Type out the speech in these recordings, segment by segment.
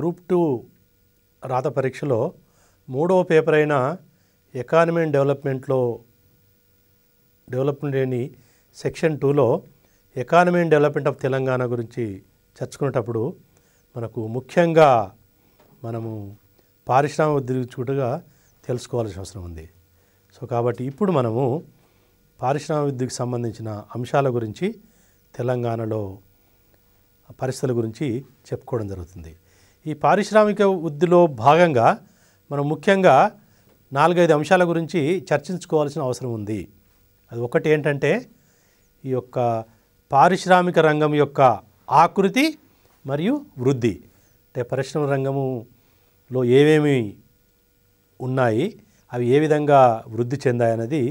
group two రాత పరీక్షలో మూడవ పేపర్ అయిన ఎకానమీ అండ్ డెవలప్మెంట్లో డెవలప్మెంట్ లేని సెక్షన్ టూలో economy and development of Telangana గురించి చర్చుకునేటప్పుడు మనకు ముఖ్యంగా మనము పారిశ్రామిక ఉద్యోగ తెలుసుకోవాల్సిన అవసరం ఉంది సో కాబట్టి ఇప్పుడు మనము పారిశ్రామిక విద్యకు సంబంధించిన అంశాల గురించి తెలంగాణలో పరిస్థితుల గురించి చెప్పుకోవడం జరుగుతుంది ఈ పారిశ్రామిక వృద్ధిలో భాగంగా మనం ముఖ్యంగా నాలుగైదు అంశాల గురించి చర్చించుకోవాల్సిన అవసరం ఉంది అది ఒకటి ఏంటంటే ఈ యొక్క పారిశ్రామిక రంగం యొక్క ఆకృతి మరియు వృద్ధి అంటే పరిశ్రమ రంగములో ఏమేమి ఉన్నాయి అవి ఏ విధంగా వృద్ధి చెందాయన్నది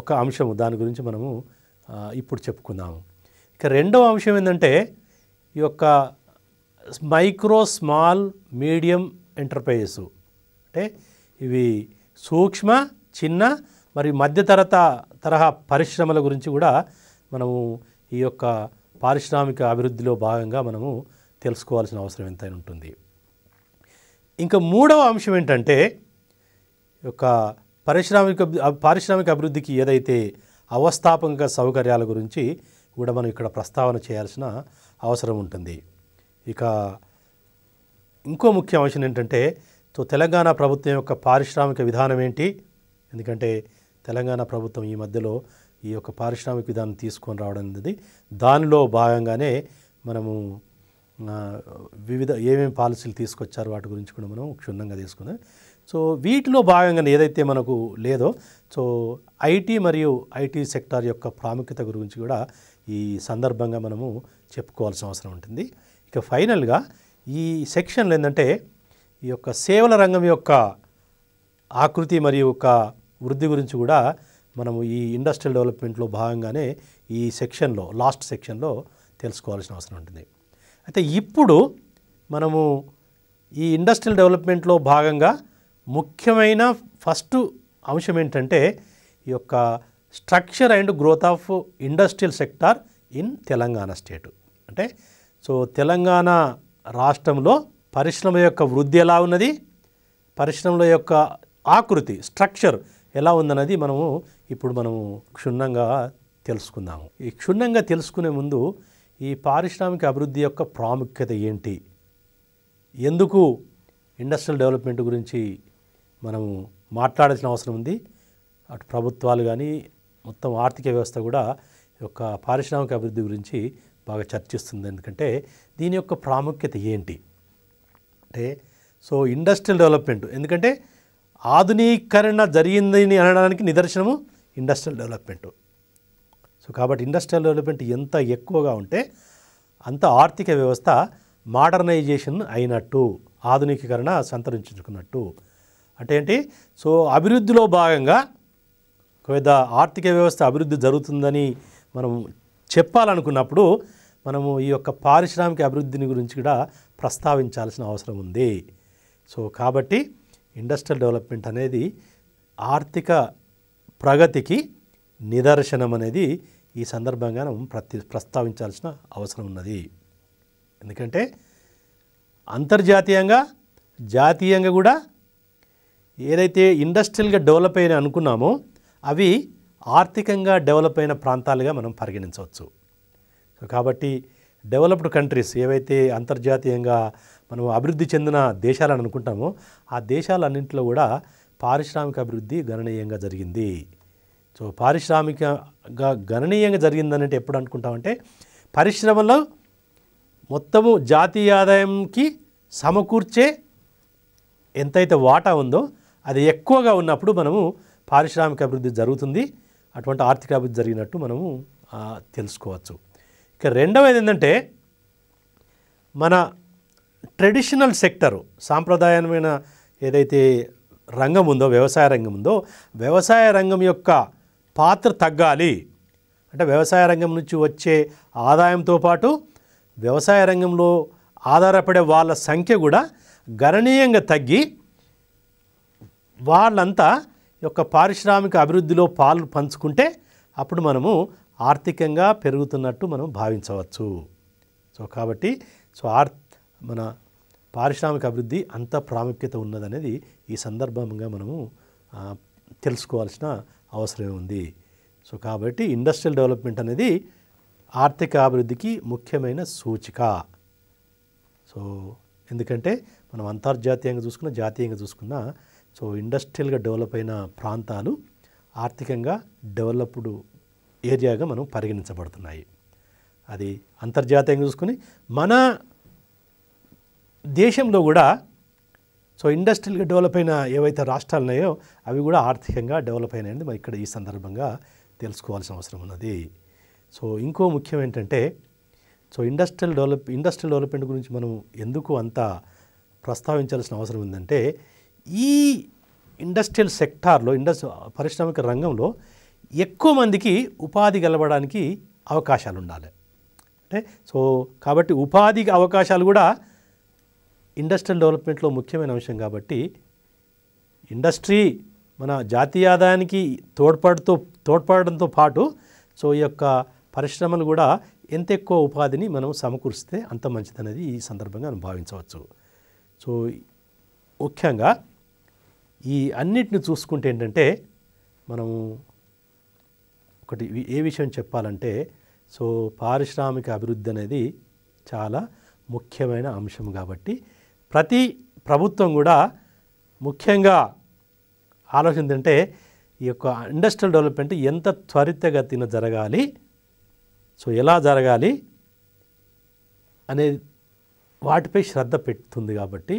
ఒక అంశము దాని గురించి మనము ఇప్పుడు చెప్పుకుందాము ఇక రెండవ అంశం ఏంటంటే ఈ యొక్క మైక్రో స్మాల్ మీడియం ఎంటర్ప్రైజెస్ అంటే ఇవి సూక్ష్మ చిన్న మరి మధ్యతరత తరహా పరిశ్రమల గురించి కూడా మనము ఈ యొక్క పారిశ్రామిక అభివృద్ధిలో భాగంగా మనము తెలుసుకోవాల్సిన అవసరం ఎంతైనా ఉంటుంది ఇంకా మూడవ అంశం ఏంటంటే యొక్క పారిశ్రామిక పారిశ్రామిక అభివృద్ధికి ఏదైతే అవస్థాపక సౌకర్యాల గురించి కూడా మనం ఇక్కడ ప్రస్తావన చేయాల్సిన అవసరం ఉంటుంది ఇక ఇంకో ముఖ్య అంశం ఏంటంటే సో తెలంగాణ ప్రభుత్వం యొక్క పారిశ్రామిక విధానం ఏంటి ఎందుకంటే తెలంగాణ ప్రభుత్వం ఈ మధ్యలో ఈ యొక్క పారిశ్రామిక విధానం తీసుకొని రావడం అనేది దానిలో భాగంగానే మనము వివిధ ఏమేమి పాలసీలు తీసుకొచ్చారు వాటి గురించి కూడా మనం క్షుణ్ణంగా తీసుకున్నాం సో వీటిలో భాగంగా ఏదైతే మనకు లేదో సో ఐటీ మరియు ఐటీ సెక్టార్ యొక్క ప్రాముఖ్యత గురించి కూడా ఈ సందర్భంగా మనము చెప్పుకోవాల్సిన అవసరం ఉంటుంది ఇక ఫైనల్గా ఈ సెక్షన్లో ఏంటంటే ఈ యొక్క సేవల రంగం యొక్క ఆకృతి మరియు ఒక వృద్ధి గురించి కూడా మనము ఈ ఇండస్ట్రియల్ డెవలప్మెంట్లో భాగంగానే ఈ సెక్షన్లో లాస్ట్ సెక్షన్లో తెలుసుకోవాల్సిన అవసరం ఉంటుంది అయితే ఇప్పుడు మనము ఈ ఇండస్ట్రియల్ డెవలప్మెంట్లో భాగంగా ముఖ్యమైన ఫస్ట్ అంశం ఏంటంటే ఈ యొక్క structure and growth of industrial sector in Telangana state అంటే సో తెలంగాణ రాష్ట్రంలో పరిశ్రమ యొక్క వృద్ధి ఎలా ఉన్నది పరిశ్రమల యొక్క ఆకృతి స్ట్రక్చర్ ఎలా ఉందన్నది మనము ఇప్పుడు మనము క్షుణ్ణంగా తెలుసుకుందాము ఈ క్షుణ్ణంగా తెలుసుకునే ముందు ఈ పారిశ్రామిక అభివృద్ధి యొక్క ప్రాముఖ్యత ఏంటి ఎందుకు ఇండస్ట్రియల్ డెవలప్మెంట్ గురించి మనము మాట్లాడాల్సిన అవసరం ఉంది అటు ప్రభుత్వాలు కానీ మొత్తం ఆర్థిక వ్యవస్థ కూడా యొక్క పారిశ్రామిక అభివృద్ధి గురించి బాగా చర్చిస్తుంది ఎందుకంటే దీని యొక్క ప్రాముఖ్యత ఏంటి అంటే సో ఇండస్ట్రియల్ డెవలప్మెంట్ ఎందుకంటే ఆధునీకరణ జరిగిందని అనడానికి నిదర్శనము ఇండస్ట్రియల్ డెవలప్మెంట్ సో కాబట్టి ఇండస్ట్రియల్ డెవలప్మెంట్ ఎంత ఎక్కువగా ఉంటే అంత ఆర్థిక వ్యవస్థ మోడర్నైజేషన్ అయినట్టు ఆధునికీకరణ సంతరించుకున్నట్టు అంటే ఏంటి సో అభివృద్ధిలో భాగంగా ఒకవేళ ఆర్థిక వ్యవస్థ అభివృద్ధి జరుగుతుందని మనం చెప్పాలనుకున్నప్పుడు మనము ఈ యొక్క పారిశ్రామిక అభివృద్ధిని గురించి కూడా ప్రస్తావించాల్సిన అవసరం ఉంది సో కాబట్టి ఇండస్ట్రియల్ డెవలప్మెంట్ అనేది ఆర్థిక ప్రగతికి నిదర్శనం అనేది ఈ సందర్భంగా మనం ప్రతి ప్రస్తావించాల్సిన అవసరం ఉన్నది ఎందుకంటే అంతర్జాతీయంగా జాతీయంగా కూడా ఏదైతే ఇండస్ట్రియల్గా డెవలప్ అయిన అనుకున్నామో అవి ఆర్థికంగా డెవలప్ అయిన ప్రాంతాలుగా మనం పరిగణించవచ్చు సో కాబట్టి డెవలప్డ్ కంట్రీస్ ఏవైతే అంతర్జాతీయంగా మనం అభివృద్ధి చెందిన దేశాలను అనుకుంటామో ఆ దేశాలన్నింటిలో కూడా పారిశ్రామిక అభివృద్ధి గణనీయంగా జరిగింది సో పారిశ్రామికగా గణనీయంగా జరిగిందనంటే ఎప్పుడు అనుకుంటామంటే పరిశ్రమలో మొత్తము జాతీయ ఆదాయంకి సమకూర్చే ఎంతైతే వాటా ఉందో అది ఎక్కువగా ఉన్నప్పుడు మనము పారిశ్రామిక అభివృద్ధి జరుగుతుంది అటువంటి ఆర్థిక అభివృద్ధి జరిగినట్టు మనము తెలుసుకోవచ్చు ఇక రెండవది ఏంటంటే మన ట్రెడిషనల్ సెక్టరు సాంప్రదాయమైన ఏదైతే రంగం ఉందో వ్యవసాయ రంగం ఉందో వ్యవసాయ రంగం యొక్క పాత్ర తగ్గాలి అంటే వ్యవసాయ రంగం నుంచి వచ్చే ఆదాయంతో పాటు వ్యవసాయ రంగంలో ఆధారపడే వాళ్ళ సంఖ్య కూడా గణనీయంగా తగ్గి వాళ్ళంతా యొక్క పారిశ్రామిక అభివృద్ధిలో పాలు పంచుకుంటే అప్పుడు మనము ఆర్థికంగా పెరుగుతున్నట్టు మనం భావించవచ్చు సో కాబట్టి సో ఆర్ మన పారిశ్రామిక అభివృద్ధి అంత ప్రాముఖ్యత ఉన్నదనేది ఈ సందర్భంగా మనము తెలుసుకోవాల్సిన అవసరం ఉంది సో కాబట్టి ఇండస్ట్రియల్ డెవలప్మెంట్ అనేది ఆర్థిక అభివృద్ధికి ముఖ్యమైన సూచిక సో ఎందుకంటే మనం అంతర్జాతీయంగా చూసుకున్న జాతీయంగా చూసుకున్న సో ఇండస్ట్రియల్గా డెవలప్ అయిన ప్రాంతాలు ఆర్థికంగా డెవలప్డ్ ఏరియాగా మనం పరిగణించబడుతున్నాయి అది అంతర్జాతీయంగా చూసుకుని మన దేశంలో కూడా సో ఇండస్ట్రియల్గా డెవలప్ అయిన ఏవైతే రాష్ట్రాలు ఉన్నాయో అవి కూడా ఆర్థికంగా డెవలప్ అయినాయని మనం ఇక్కడ ఈ సందర్భంగా తెలుసుకోవాల్సిన అవసరం ఉన్నది సో ఇంకో ముఖ్యం ఏంటంటే so industrial develop industrial development గురించి మనం ఎందుకు అంత ప్రస్తావించాల్సిన అవసరం ఉందంటే ఈ ఇండస్ట్రియల్ సెక్టార్లో ఇండస్ పారిశ్రామిక రంగంలో ఎక్కువ మందికి ఉపాధి గెలవడానికి అవకాశాలు ఉండాలి అంటే సో కాబట్టి ఉపాధి అవకాశాలు కూడా ఇండస్ట్రియల్ డెవలప్మెంట్లో ముఖ్యమైన అంశం కాబట్టి ఇండస్ట్రీ మన జాతీయ ఆదాయానికి తోడ్పడుతూ తోడ్పడడంతో పాటు సో ఈ యొక్క పరిశ్రమలు కూడా ఎంత ఎక్కువ ఉపాధిని మనం సమకూరిస్తే అంత మంచిదనేది ఈ సందర్భంగా మనం భావించవచ్చు సో ముఖ్యంగా ఈ అన్నిటిని చూసుకుంటే ఏంటంటే మనము ఒకటి ఏ విషయం చెప్పాలంటే సో పారిశ్రామిక అభివృద్ధి అనేది చాలా ముఖ్యమైన అంశం కాబట్టి ప్రతి ప్రభుత్వం కూడా ముఖ్యంగా ఆలోచన ఏంటంటే ఈ యొక్క ఇండస్ట్రియల్ డెవలప్మెంట్ ఎంత త్వరితగతిన జరగాలి సో ఎలా జరగాలి అనే వాటిపై శ్రద్ధ పెడుతుంది కాబట్టి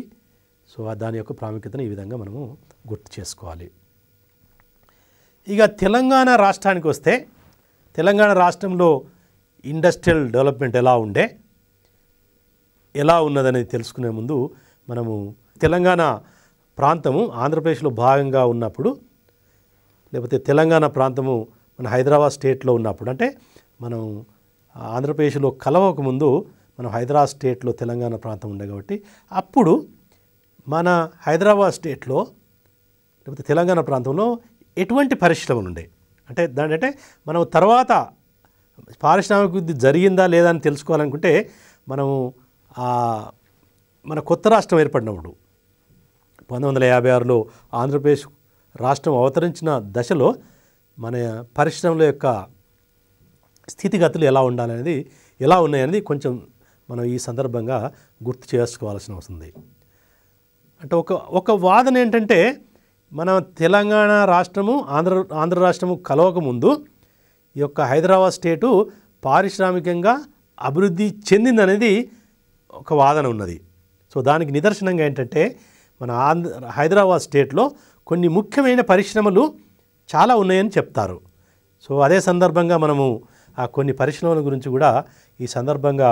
సో దాని యొక్క ప్రాముఖ్యతను ఈ విధంగా మనము గుర్తు చేసుకోవాలి ఇక తెలంగాణ రాష్ట్రానికి వస్తే తెలంగాణ రాష్ట్రంలో ఇండస్ట్రియల్ డెవలప్మెంట్ ఎలా ఉండే ఎలా ఉన్నదనేది తెలుసుకునే ముందు మనము తెలంగాణ ప్రాంతము ఆంధ్రప్రదేశ్లో భాగంగా ఉన్నప్పుడు లేకపోతే తెలంగాణ ప్రాంతము మన హైదరాబాద్ స్టేట్లో ఉన్నప్పుడు అంటే మనం ఆంధ్రప్రదేశ్లో కలవకముందు మనం హైదరాబాద్ స్టేట్లో తెలంగాణ ప్రాంతం ఉండే కాబట్టి అప్పుడు మన హైదరాబాద్ స్టేట్లో లేకపోతే తెలంగాణ ప్రాంతంలో ఎటువంటి పరిశ్రమలు ఉండే అంటే దాని అంటే మనం తర్వాత పారిశ్రామిక వృద్ధి జరిగిందా లేదా అని తెలుసుకోవాలనుకుంటే మనము మన కొత్త రాష్ట్రం ఏర్పడినప్పుడు పంతొమ్మిది వందల యాభై ఆరులో ఆంధ్రప్రదేశ్ రాష్ట్రం అవతరించిన దశలో మన పరిశ్రమల యొక్క స్థితిగతులు ఎలా ఉండాలనేది ఎలా ఉన్నాయనేది కొంచెం మనం ఈ సందర్భంగా గుర్తు చేసుకోవాల్సిన అవసరం ఉంది అంటే ఒక ఒక వాదన ఏంటంటే మన తెలంగాణ రాష్ట్రము ఆంధ్ర ఆంధ్ర రాష్ట్రము కలవకముందు ఈ యొక్క హైదరాబాద్ స్టేటు పారిశ్రామికంగా అభివృద్ధి చెందిందనేది ఒక వాదన ఉన్నది సో దానికి నిదర్శనంగా ఏంటంటే మన ఆంధ్ర హైదరాబాద్ స్టేట్లో కొన్ని ముఖ్యమైన పరిశ్రమలు చాలా ఉన్నాయని చెప్తారు సో అదే సందర్భంగా మనము ఆ కొన్ని పరిశ్రమల గురించి కూడా ఈ సందర్భంగా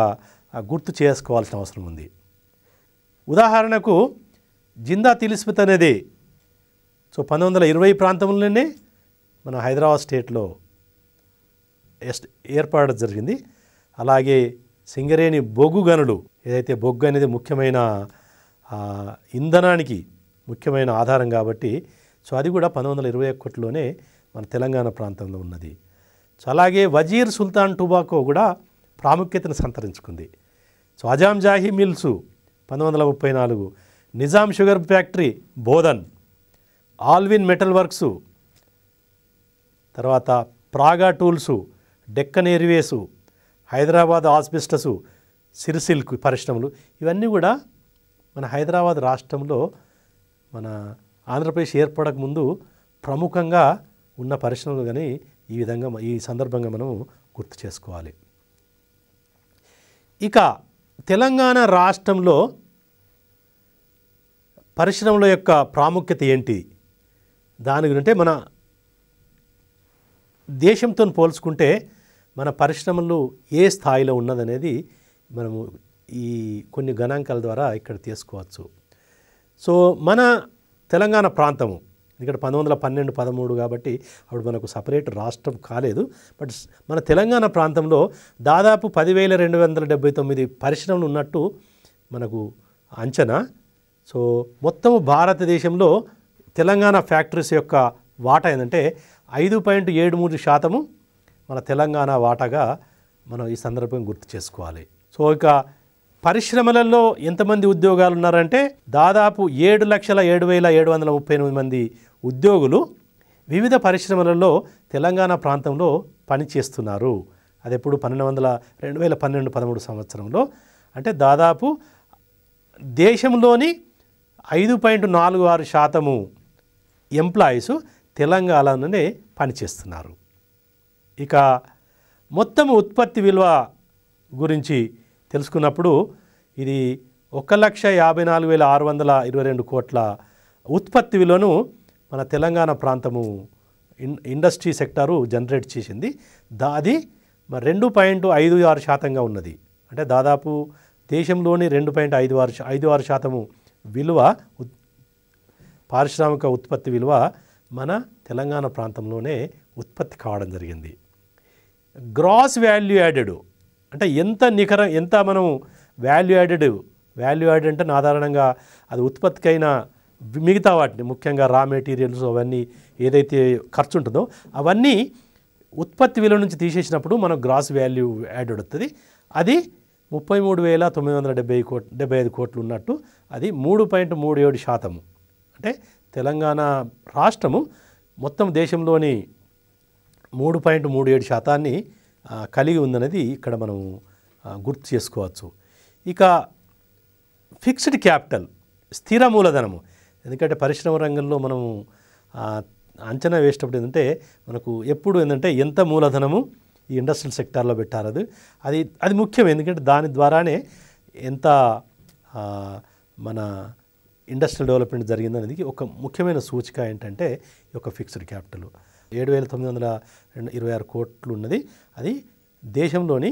గుర్తు చేసుకోవాల్సిన అవసరం ఉంది ఉదాహరణకు జిందా తిలిస్మిత్ అనేది సో పంతొమ్మిది వందల ఇరవై ప్రాంతంలోనే మన హైదరాబాద్ స్టేట్లో ఏర్పడడం జరిగింది అలాగే సింగరేణి బొగ్గు గనులు ఏదైతే బొగ్గు అనేది ముఖ్యమైన ఇంధనానికి ముఖ్యమైన ఆధారం కాబట్టి సో అది కూడా పంతొమ్మిది వందల ఇరవై ఒకటిలోనే మన తెలంగాణ ప్రాంతంలో ఉన్నది సో అలాగే వజీర్ సుల్తాన్ టుబాకో కూడా ప్రాముఖ్యతను సంతరించుకుంది సో అజాం జాహీ మిల్సు పంతొమ్మిది వందల ముప్పై నాలుగు Nizam sugar factory Bodhan Allwyn metal works తర్వాత Praga tools Deccan airways Hyderabad asbestos Sirsilk పరిశ్రమలు ఇవన్నీ కూడా మన హైదరాబాద్ రాష్ట్రంలో మన ఆంధ్రప్రదేశ్ ఏర్పడక ముందు ప్రముఖంగా ఉన్న పరిశ్రమలు కానీ ఈ విధంగా ఈ సందర్భంగా మనం గుర్తు చేసుకోవాలి ఇక తెలంగాణ రాష్ట్రంలో పరిశ్రమల యొక్క ప్రాముఖ్యత ఏంటి దాని గురింటే మన దేశంతో పోల్చుకుంటే మన పరిశ్రమలు ఏ స్థాయిలో ఉన్నదనేది మనము ఈ కొన్ని గణాంకాల ద్వారా ఇక్కడ తీసుకోవచ్చు సో మన తెలంగాణ ప్రాంతము ఇక్కడ పంతొమ్మిది వందల పన్నెండు పదమూడు కాబట్టి అప్పుడు మనకు సపరేట్ రాష్ట్రం కాలేదు బట్ మన తెలంగాణ ప్రాంతంలో దాదాపు పదివేల రెండు వందల డెబ్బై తొమ్మిది పరిశ్రమలు ఉన్నట్టు మనకు అంచనా సో మొత్తము భారతదేశంలో తెలంగాణ ఫ్యాక్టరీస్ యొక్క వాటా ఏంటంటే ఐదు పాయింట్ ఏడు మూడు శాతము మన తెలంగాణ వాటాగా మనం ఈ సందర్భంగా గుర్తు చేసుకోవాలి సో ఇక పరిశ్రమలలో ఎంతమంది ఉద్యోగాలు ఉన్నారంటే దాదాపు ఏడు లక్షల ఏడు వేల ఏడు వందల ముప్పై ఎనిమిది మంది ఉద్యోగులు వివిధ పరిశ్రమలలో తెలంగాణ ప్రాంతంలో పనిచేస్తున్నారు అది ఎప్పుడు పన్నెండు వందల రెండు వేల పన్నెండు పదమూడు సంవత్సరంలో అంటే దాదాపు దేశంలోని ఐదు పాయింట్ నాలుగు ఆరు శాతము ఎంప్లాయీస్ తెలంగాణలోనే పనిచేస్తున్నారు ఇక మొత్తం ఉత్పత్తి విలువ గురించి తెలుసుకున్నప్పుడు ఇది ఒక లక్ష యాభై నాలుగు వేల ఆరు వందల ఇరవై రెండు కోట్ల ఉత్పత్తి విలువను మన తెలంగాణ ప్రాంతము ఇండస్ట్రీ సెక్టారు జనరేట్ చేసింది దా అది రెండు పాయింట్ ఐదు ఆరు శాతంగా ఉన్నది అంటే దాదాపు దేశంలోని రెండు పాయింట్ ఐదు ఆరు ఐదు ఆరు శాతము విలువ పారిశ్రామిక ఉత్పత్తి విలువ మన తెలంగాణ ప్రాంతంలోనే ఉత్పత్తి కావడం జరిగింది గ్రాస్ వాల్యూ యాడెడ్ అంటే ఎంత నికర ఎంత మనం వాల్యూ యాడెడ్ వాల్యూ యాడ్ అంటే సాధారణంగా అది ఉత్పత్తికైన మిగతా వాటిని ముఖ్యంగా రా మెటీరియల్స్ అవన్నీ ఏదైతే ఖర్చు ఉంటుందో అవన్నీ ఉత్పత్తి విలువ నుంచి తీసేసినప్పుడు మనం గ్రాస్ వాల్యూ యాడ్ వస్తుంది అది ముప్పై మూడు వేల తొమ్మిది వందల డెబ్బై కోట్ డెబ్బై ఐదు కోట్లు ఉన్నట్టు అది మూడు పాయింట్ మూడు ఏడు శాతము అంటే తెలంగాణ రాష్ట్రము మొత్తం దేశంలోని మూడు పాయింట్ మూడు ఏడు శాతాన్ని కలిగి ఉందనేది ఇక్కడ మనం గుర్తు చేసుకోవచ్చు ఇక ఫిక్స్డ్ క్యాపిటల్ స్థిర మూలధనము ఎందుకంటే పరిశ్రమ రంగంలో మనము అంచనా వేసేటప్పుడు ఏంటంటే మనకు ఎప్పుడు ఏంటంటే ఎంత మూలధనము ఈ ఇండస్ట్రియల్ సెక్టార్లో పెట్టారదు అది అది ముఖ్యం ఎందుకంటే దాని ద్వారానే ఎంత మన ఇండస్ట్రియల్ డెవలప్మెంట్ జరిగిందనేది ఒక ముఖ్యమైన సూచిక ఏంటంటే ఈ యొక్క ఫిక్స్డ్ క్యాపిటల్ ఏడు వేల తొమ్మిది వందల రెండు ఇరవై ఆరు కోట్లు ఉన్నది అది దేశంలోని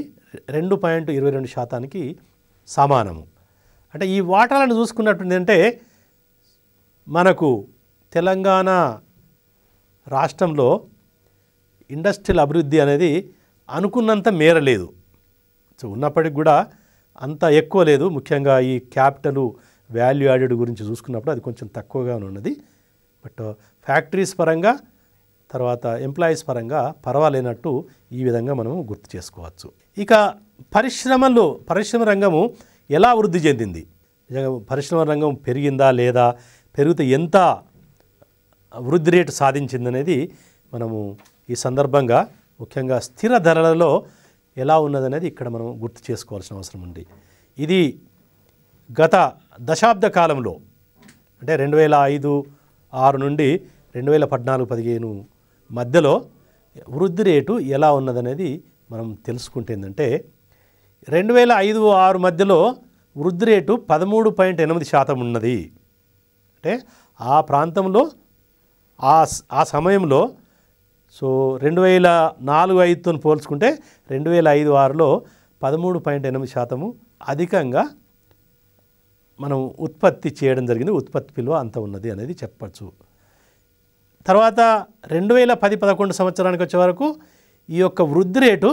రెండు పాయింట్ ఇరవై రెండు శాతానికి సమానము అంటే ఈ వాటాలను చూసుకున్నట్టు అంటే మనకు తెలంగాణ రాష్ట్రంలో ఇండస్ట్రియల్ అభివృద్ధి అనేది అనుకున్నంత మేర లేదు సో ఉన్నప్పటికి కూడా అంత ఎక్కువ లేదు ముఖ్యంగా ఈ క్యాపిటలు వాల్యూ యాడెడ్ గురించి చూసుకున్నప్పుడు అది కొంచెం తక్కువగా ఉన్నది బట్ ఫ్యాక్టరీస్ uh, పరంగా తర్వాత ఎంప్లాయీస్ పరంగా పర్వాలేనట్టు ఈ విధంగా మనం గుర్తు చేసుకోవచ్చు ఇక పరిశ్రమలు పరిశ్రమ రంగము ఎలా వృద్ధి చెందింది పరిశ్రమ రంగం పెరిగిందా లేదా పెరిగితే ఎంత వృద్ధి రేటు సాధించిందనేది మనము ఈ సందర్భంగా ముఖ్యంగా స్థిర ధరలలో ఎలా ఉన్నదనేది ఇక్కడ మనం గుర్తు చేసుకోవాల్సిన అవసరం ఉంది ఇది గత దశాబ్ద కాలంలో అంటే రెండు వేల ఐదు ఆరు నుండి రెండు వేల పద్నాలుగు పదిహేను మధ్యలో వృద్ధి రేటు ఎలా ఉన్నదనేది మనం తెలుసుకుంటే ఏంటంటే రెండు వేల ఐదు ఆరు మధ్యలో వృద్ధి రేటు పదమూడు పాయింట్ ఎనిమిది శాతం ఉన్నది అంటే ఆ ప్రాంతంలో ఆ ఆ సమయంలో సో రెండు వేల నాలుగు ఐదుతో పోల్చుకుంటే రెండు వేల ఐదు ఆరులో పదమూడు పాయింట్ ఎనిమిది శాతము అధికంగా మనం ఉత్పత్తి చేయడం జరిగింది ఉత్పత్తి విలువ అంత ఉన్నది అనేది చెప్పచ్చు తర్వాత రెండు వేల పది పదకొండు సంవత్సరానికి వచ్చే వరకు ఈ యొక్క వృద్ధి రేటు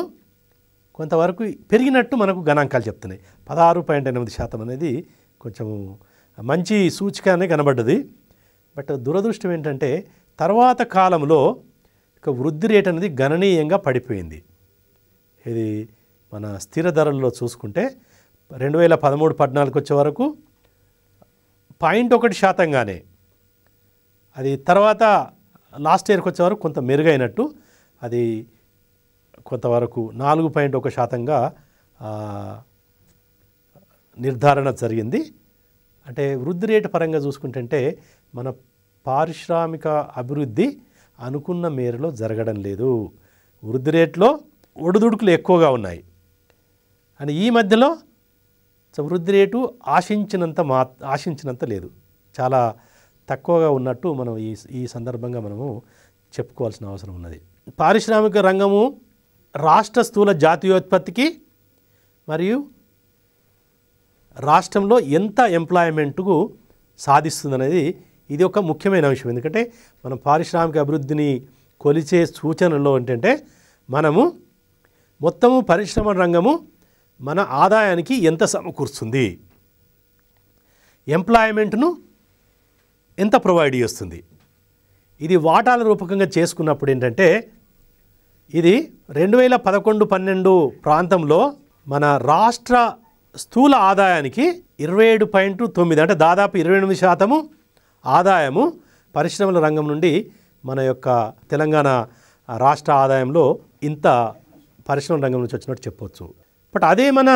కొంతవరకు పెరిగినట్టు మనకు గణాంకాలు చెప్తున్నాయి పదహారు పాయింట్ ఎనిమిది శాతం అనేది కొంచెము మంచి సూచికనే కనబడ్డది బట్ దురదృష్టం ఏంటంటే తర్వాత కాలంలో ఇక వృద్ధి రేట్ అనేది గణనీయంగా పడిపోయింది ఇది మన స్థిర ధరల్లో చూసుకుంటే రెండు వేల పదమూడు పద్నాలుగు వచ్చే వరకు పాయింట్ ఒకటి శాతంగానే అది తర్వాత లాస్ట్ ఇయర్కి వచ్చే వరకు కొంత మెరుగైనట్టు అది కొంతవరకు నాలుగు పాయింట్ ఒక శాతంగా నిర్ధారణ జరిగింది అంటే వృద్ధి రేటు పరంగా చూసుకుంటే మన పారిశ్రామిక అభివృద్ధి అనుకున్న మేరలో జరగడం లేదు వృద్ధి రేట్లో ఒడుదుడుకులు ఎక్కువగా ఉన్నాయి అని ఈ మధ్యలో సో వృద్ధి రేటు ఆశించినంత మా ఆశించినంత లేదు చాలా తక్కువగా ఉన్నట్టు మనం ఈ ఈ సందర్భంగా మనము చెప్పుకోవాల్సిన అవసరం ఉన్నది పారిశ్రామిక రంగము రాష్ట్ర స్థూల జాతీయోత్పత్తికి మరియు రాష్ట్రంలో ఎంత ఎంప్లాయ్మెంట్కు సాధిస్తుందనేది ఇది ఒక ముఖ్యమైన అంశం ఎందుకంటే మనం పారిశ్రామిక అభివృద్ధిని కొలిచే సూచనలో ఏంటంటే మనము మొత్తము పరిశ్రమ రంగము మన ఆదాయానికి ఎంత సమకూరుస్తుంది ఎంప్లాయ్మెంట్ను ఎంత ప్రొవైడ్ చేస్తుంది ఇది వాటాల రూపకంగా చేసుకున్నప్పుడు ఏంటంటే ఇది రెండు వేల పదకొండు పన్నెండు ప్రాంతంలో మన రాష్ట్ర స్థూల ఆదాయానికి ఇరవై ఏడు పాయింట్ తొమ్మిది అంటే దాదాపు ఇరవై ఎనిమిది శాతము ఆదాయము పరిశ్రమల రంగం నుండి మన యొక్క తెలంగాణ రాష్ట్ర ఆదాయంలో ఇంత పరిశ్రమల రంగం నుంచి వచ్చినట్టు చెప్పవచ్చు బట్ అదే మన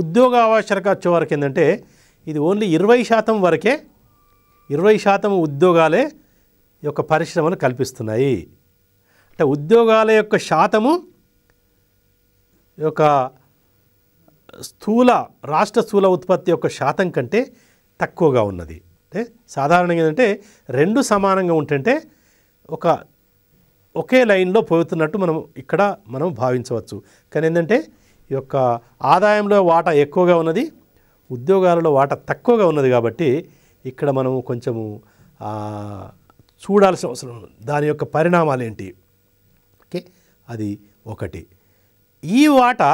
ఉద్యోగ ఆవశ్యక వచ్చే వరకు ఏంటంటే ఇది ఓన్లీ ఇరవై శాతం వరకే ఇరవై శాతం ఉద్యోగాలే యొక్క పరిశ్రమలు కల్పిస్తున్నాయి అంటే ఉద్యోగాల యొక్క శాతము యొక్క స్థూల రాష్ట్ర స్థూల ఉత్పత్తి యొక్క శాతం కంటే తక్కువగా ఉన్నది అంటే సాధారణంగా ఏంటంటే రెండు సమానంగా ఉంటుంటే ఒక ఒకే లైన్లో పోతున్నట్టు మనం ఇక్కడ మనం భావించవచ్చు కానీ ఏంటంటే యొక్క ఆదాయంలో వాటా ఎక్కువగా ఉన్నది ఉద్యోగాలలో వాటా తక్కువగా ఉన్నది కాబట్టి ఇక్కడ మనము కొంచెము చూడాల్సిన అవసరం ఉంది దాని యొక్క పరిణామాలు ఏంటి ఓకే అది ఒకటి ఈ వాటా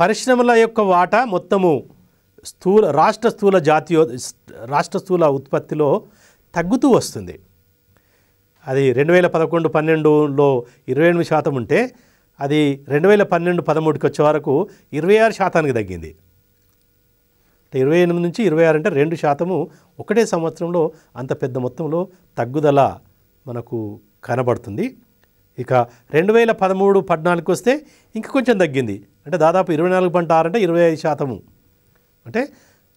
పరిశ్రమల యొక్క వాటా మొత్తము స్థూల రాష్ట్ర స్థూల జాతీయ రాష్ట్ర స్థూల ఉత్పత్తిలో తగ్గుతూ వస్తుంది అది రెండు వేల పదకొండు పన్నెండులో ఇరవై ఎనిమిది శాతం ఉంటే అది రెండు వేల పన్నెండు పదమూడుకి వచ్చే వరకు ఇరవై ఆరు శాతానికి తగ్గింది అంటే ఇరవై ఎనిమిది నుంచి ఇరవై ఆరు అంటే రెండు శాతము ఒకటే సంవత్సరంలో అంత పెద్ద మొత్తంలో తగ్గుదల మనకు కనబడుతుంది ఇక రెండు వేల పదమూడు పద్నాలుగు వస్తే ఇంక కొంచెం తగ్గింది అంటే దాదాపు ఇరవై నాలుగు పంట ఆరు అంటే ఇరవై ఐదు శాతము అంటే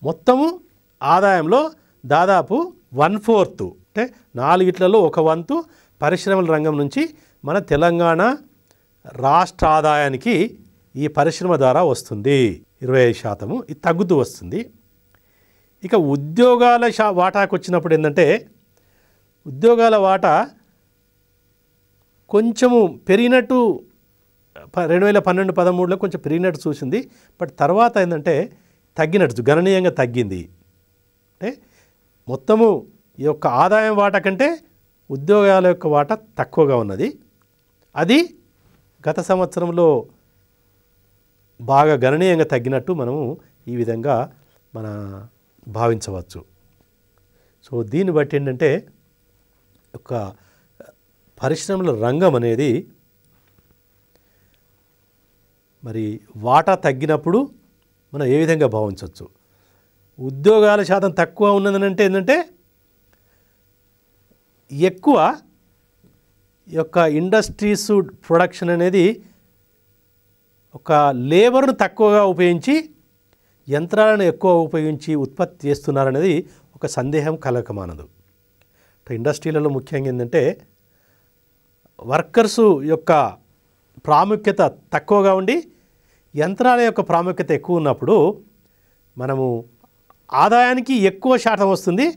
మొత్తము ఆదాయంలో దాదాపు వన్ ఫోర్త్ అంటే నాలుగిట్లలో ఒక వంతు పరిశ్రమల రంగం నుంచి మన తెలంగాణ రాష్ట్ర ఆదాయానికి ఈ పరిశ్రమ ద్వారా వస్తుంది ఇరవై ఐదు శాతము ఇది తగ్గుతూ వస్తుంది ఇక ఉద్యోగాల షా వాటాకు వచ్చినప్పుడు ఏంటంటే ఉద్యోగాల వాటా కొంచెము పెరిగినట్టు రెండు వేల పన్నెండు పదమూడులో కొంచెం పెరిగినట్టు చూసింది బట్ తర్వాత ఏంటంటే తగ్గినట్టు గణనీయంగా తగ్గింది అంటే మొత్తము ఈ యొక్క ఆదాయం వాటా కంటే ఉద్యోగాల యొక్క వాటా తక్కువగా ఉన్నది అది గత సంవత్సరంలో బాగా గణనీయంగా తగ్గినట్టు మనము ఈ విధంగా మన భావించవచ్చు సో దీన్ని బట్టి ఏంటంటే ఒక పరిశ్రమల రంగం అనేది మరి వాటా తగ్గినప్పుడు మనం ఏ విధంగా భావించవచ్చు ఉద్యోగాల శాతం తక్కువ ఉన్నదనంటే ఏంటంటే ఎక్కువ యొక్క ఇండస్ట్రీస్ ప్రొడక్షన్ అనేది ఒక లేబర్ను తక్కువగా ఉపయోగించి యంత్రాలను ఎక్కువ ఉపయోగించి ఉత్పత్తి చేస్తున్నారనేది ఒక సందేహం కలకమానదు ఇండస్ట్రీలలో ముఖ్యంగా ఏంటంటే వర్కర్స్ యొక్క ప్రాముఖ్యత తక్కువగా ఉండి యంత్రాల యొక్క ప్రాముఖ్యత ఎక్కువ ఉన్నప్పుడు మనము ఆదాయానికి ఎక్కువ శాతం వస్తుంది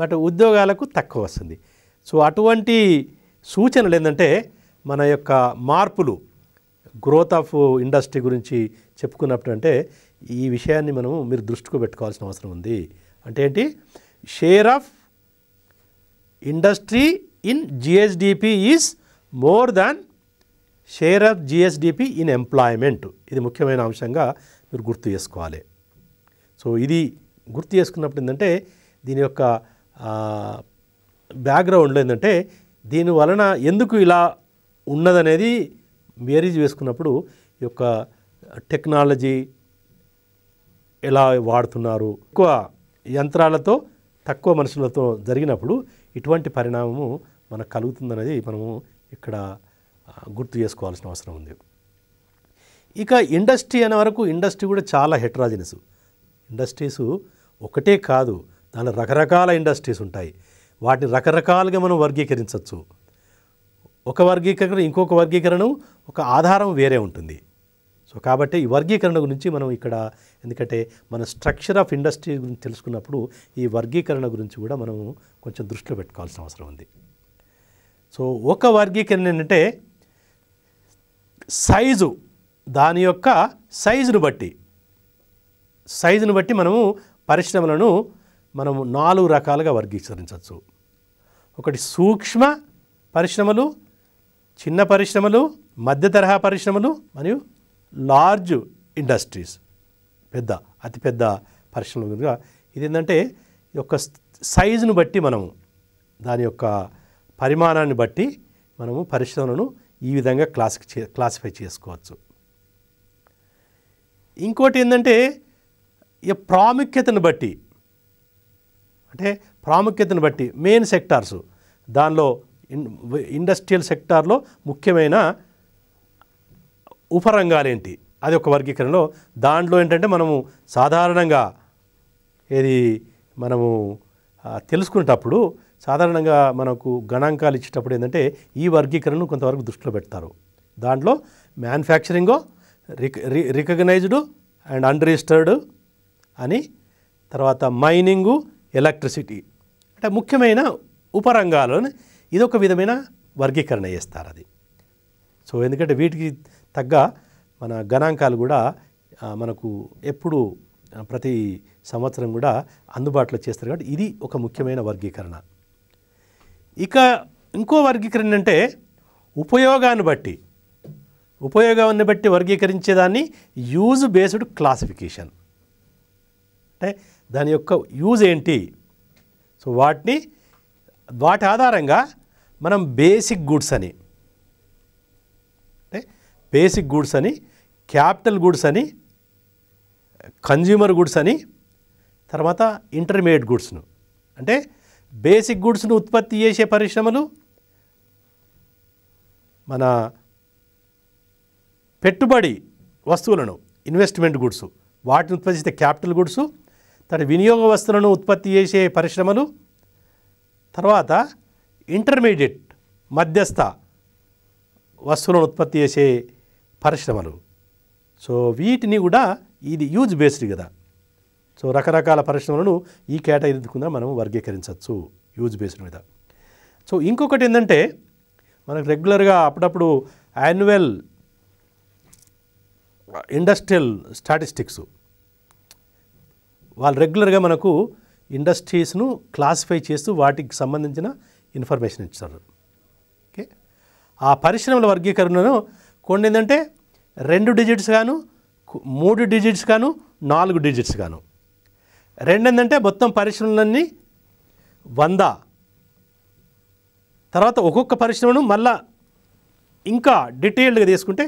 బట్ ఉద్యోగాలకు తక్కువ వస్తుంది సో అటువంటి సూచనలు ఏంటంటే మన యొక్క మార్పులు గ్రోత్ ఆఫ్ ఇండస్ట్రీ గురించి చెప్పుకున్నప్పుడు అంటే ఈ విషయాన్ని మనము మీరు దృష్టికి పెట్టుకోవాల్సిన అవసరం ఉంది అంటే ఏంటి share of industry in GSDP is more than share of GSDP in employment ఇది ముఖ్యమైన అంశంగా మీరు గుర్తు చేసుకోవాలి సో ఇది గుర్తు చేసుకున్నప్పుడు ఏంటంటే దీని యొక్క బ్యాక్గ్రౌండ్లో ఏంటంటే దీని వలన ఎందుకు ఇలా ఉన్నదనేది మ్యారేజ్ వేసుకున్నప్పుడు ఈ యొక్క టెక్నాలజీ ఎలా వాడుతున్నారు ఎక్కువ యంత్రాలతో తక్కువ మనుషులతో జరిగినప్పుడు ఇటువంటి పరిణామము మనకు కలుగుతుందనేది మనము ఇక్కడ గుర్తు చేసుకోవాల్సిన అవసరం ఉంది ఇక ఇండస్ట్రీ అనే వరకు ఇండస్ట్రీ కూడా చాలా హెట్రాజినస్ ఇండస్ట్రీసు ఒకటే కాదు దాని రకరకాల ఇండస్ట్రీస్ ఉంటాయి వాటిని రకరకాలుగా మనం వర్గీకరించవచ్చు ఒక వర్గీకరణ ఇంకొక వర్గీకరణ ఒక ఆధారం వేరే ఉంటుంది సో కాబట్టి ఈ వర్గీకరణ గురించి మనం ఇక్కడ ఎందుకంటే మన స్ట్రక్చర్ ఆఫ్ ఇండస్ట్రీ గురించి తెలుసుకున్నప్పుడు ఈ వర్గీకరణ గురించి కూడా మనం కొంచెం దృష్టిలో పెట్టుకోవాల్సిన అవసరం ఉంది సో ఒక వర్గీకరణ ఏంటంటే సైజు దాని యొక్క సైజును బట్టి సైజును బట్టి మనము పరిశ్రమలను మనము నాలుగు రకాలుగా వర్గీకరించవచ్చు ఒకటి సూక్ష్మ పరిశ్రమలు చిన్న పరిశ్రమలు మధ్య తరహా పరిశ్రమలు మరియు లార్జ్ ఇండస్ట్రీస్ పెద్ద అతిపెద్ద పరిశ్రమలు కనుక ఇది ఏంటంటే యొక్క సైజును బట్టి మనము దాని యొక్క పరిమాణాన్ని బట్టి మనము పరిశ్రమలను ఈ విధంగా క్లాస్ క్లాసిఫై చేసుకోవచ్చు ఇంకోటి ఏంటంటే ఈ ప్రాముఖ్యతను బట్టి అంటే ప్రాముఖ్యతను బట్టి మెయిన్ సెక్టార్స్ దానిలో ఇండస్ట్రియల్ సెక్టార్లో ముఖ్యమైన ఉపరంగాలేంటి అది ఒక వర్గీకరణలో దాంట్లో ఏంటంటే మనము సాధారణంగా ఏది మనము తెలుసుకునేటప్పుడు సాధారణంగా మనకు గణాంకాలు ఇచ్చేటప్పుడు ఏంటంటే ఈ వర్గీకరణను కొంతవరకు దృష్టిలో పెడతారు దాంట్లో మ్యానుఫ్యాక్చరింగో రిక రికగ్నైజ్డ్ అండ్ అన్రిజిస్టర్డ్ అని తర్వాత మైనింగు ఎలక్ట్రిసిటీ అంటే ముఖ్యమైన ఉపరంగాలను ఇదొక విధమైన వర్గీకరణ చేస్తారు అది సో ఎందుకంటే వీటికి తగ్గ మన గణాంకాలు కూడా మనకు ఎప్పుడు ప్రతి సంవత్సరం కూడా అందుబాటులో చేస్తారు కాబట్టి ఇది ఒక ముఖ్యమైన వర్గీకరణ ఇక ఇంకో వర్గీకరణ అంటే ఉపయోగాన్ని బట్టి ఉపయోగాన్ని బట్టి వర్గీకరించేదాన్ని యూజ్ బేస్డ్ క్లాసిఫికేషన్ అంటే దాని యొక్క యూజ్ ఏంటి సో వాటిని వాటి ఆధారంగా మనం బేసిక్ గుడ్స్ అని అంటే బేసిక్ గుడ్స్ అని క్యాపిటల్ గుడ్స్ అని కన్జ్యూమర్ గుడ్స్ అని తర్వాత ఇంటర్మీడియట్ గుడ్స్ను అంటే బేసిక్ గుడ్స్ను ఉత్పత్తి చేసే పరిశ్రమలు మన పెట్టుబడి వస్తువులను ఇన్వెస్ట్మెంట్ గుడ్స్ వాటిని ఉత్పత్తి చేసే క్యాపిటల్ గుడ్సు తన వినియోగ వస్తువులను ఉత్పత్తి చేసే పరిశ్రమలు తర్వాత ఇంటర్మీడియట్ మధ్యస్థ వస్తువులను ఉత్పత్తి చేసే పరిశ్రమలు సో వీటిని కూడా ఇది యూజ్ బేస్డ్ కదా సో రకరకాల పరిశ్రమలను ఈ కేటగిరీ కింద మనం వర్గీకరించవచ్చు యూజ్ బేస్డ్ మీద సో ఇంకొకటి ఏంటంటే మనకు రెగ్యులర్గా అప్పుడప్పుడు యాన్యువల్ ఇండస్ట్రియల్ స్టాటిస్టిక్స్ వాళ్ళు రెగ్యులర్గా మనకు ఇండస్ట్రీస్ను క్లాసిఫై చేస్తూ వాటికి సంబంధించిన ఇన్ఫర్మేషన్ ఇస్తారు ఓకే ఆ పరిశ్రమల వర్గీకరణను కొన్ని ఏంటంటే రెండు డిజిట్స్ గాను మూడు డిజిట్స్ గాను నాలుగు డిజిట్స్ గాను రెండు ఏంటంటే మొత్తం పరిశ్రమలన్నీ వంద తర్వాత ఒక్కొక్క పరిశ్రమను మళ్ళా ఇంకా డీటెయిల్డ్గా తీసుకుంటే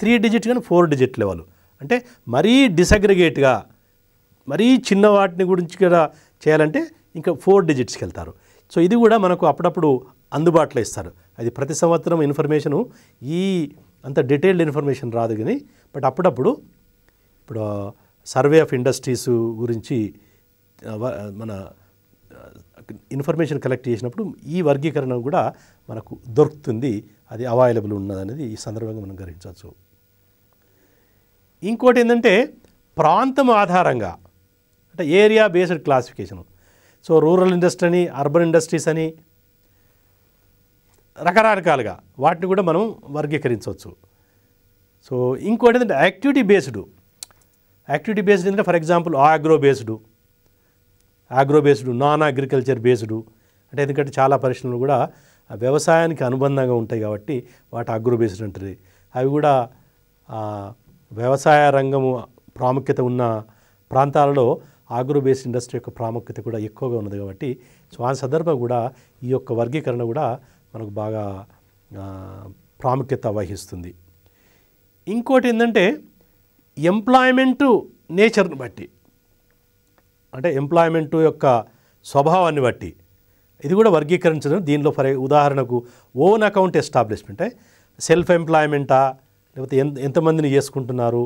త్రీ డిజిట్ కానీ ఫోర్ డిజిట్ లెవెల్ అంటే మరీ డిసగ్రిగేట్గా మరీ చిన్న వాటిని గురించి కూడా చేయాలంటే ఇంకా ఫోర్ డిజిట్స్కి వెళ్తారు సో ఇది కూడా మనకు అప్పుడప్పుడు అందుబాటులో ఇస్తారు అది ప్రతి సంవత్సరం ఇన్ఫర్మేషను ఈ అంత డీటెయిల్డ్ ఇన్ఫర్మేషన్ రాదు కానీ బట్ అప్పుడప్పుడు ఇప్పుడు సర్వే ఆఫ్ ఇండస్ట్రీస్ గురించి మన ఇన్ఫర్మేషన్ కలెక్ట్ చేసినప్పుడు ఈ వర్గీకరణ కూడా మనకు దొరుకుతుంది అది అవైలబుల్ ఉన్నదనేది ఈ సందర్భంగా మనం గ్రహించవచ్చు ఇంకోటి ఏంటంటే ప్రాంతం ఆధారంగా అంటే area based classification so rural industry అని అర్బన్ ఇండస్ట్రీస్ అని రకరకాలుగా వాటిని కూడా మనం వర్గీకరించవచ్చు సో ఇంకోటి ఏంటంటే యాక్టివిటీ బేస్డ్ యాక్టివిటీ బేస్డ్ ఏంటంటే for example agro based agro based non agriculture based అంటే ఎందుకంటే చాలా పరిశ్రమలు కూడా వ్యవసాయానికి అనుబంధంగా ఉంటాయి కాబట్టి వాటి అగ్రో బేస్డ్ ఉంటుంది అవి కూడా వ్యవసాయ రంగము ప్రాముఖ్యత ఉన్న ప్రాంతాలలో ఆగ్రో బేస్ ఇండస్ట్రీ యొక్క ప్రాముఖ్యత కూడా ఎక్కువగా ఉన్నది కాబట్టి సో ఆ సందర్భం కూడా ఈ యొక్క వర్గీకరణ కూడా మనకు బాగా ప్రాముఖ్యత వహిస్తుంది ఇంకోటి ఏంటంటే ఎంప్లాయ్మెంటు నేచర్ని బట్టి అంటే ఎంప్లాయ్మెంటు యొక్క స్వభావాన్ని బట్టి ఇది కూడా వర్గీకరించడం దీనిలో ఫర్ ఉదాహరణకు ఓన్ అకౌంట్ ఎస్టాబ్లిష్మెంట్ సెల్ఫ్ ఎంప్లాయ్మెంటా లేకపోతే ఎంత ఎంతమందిని చేసుకుంటున్నారు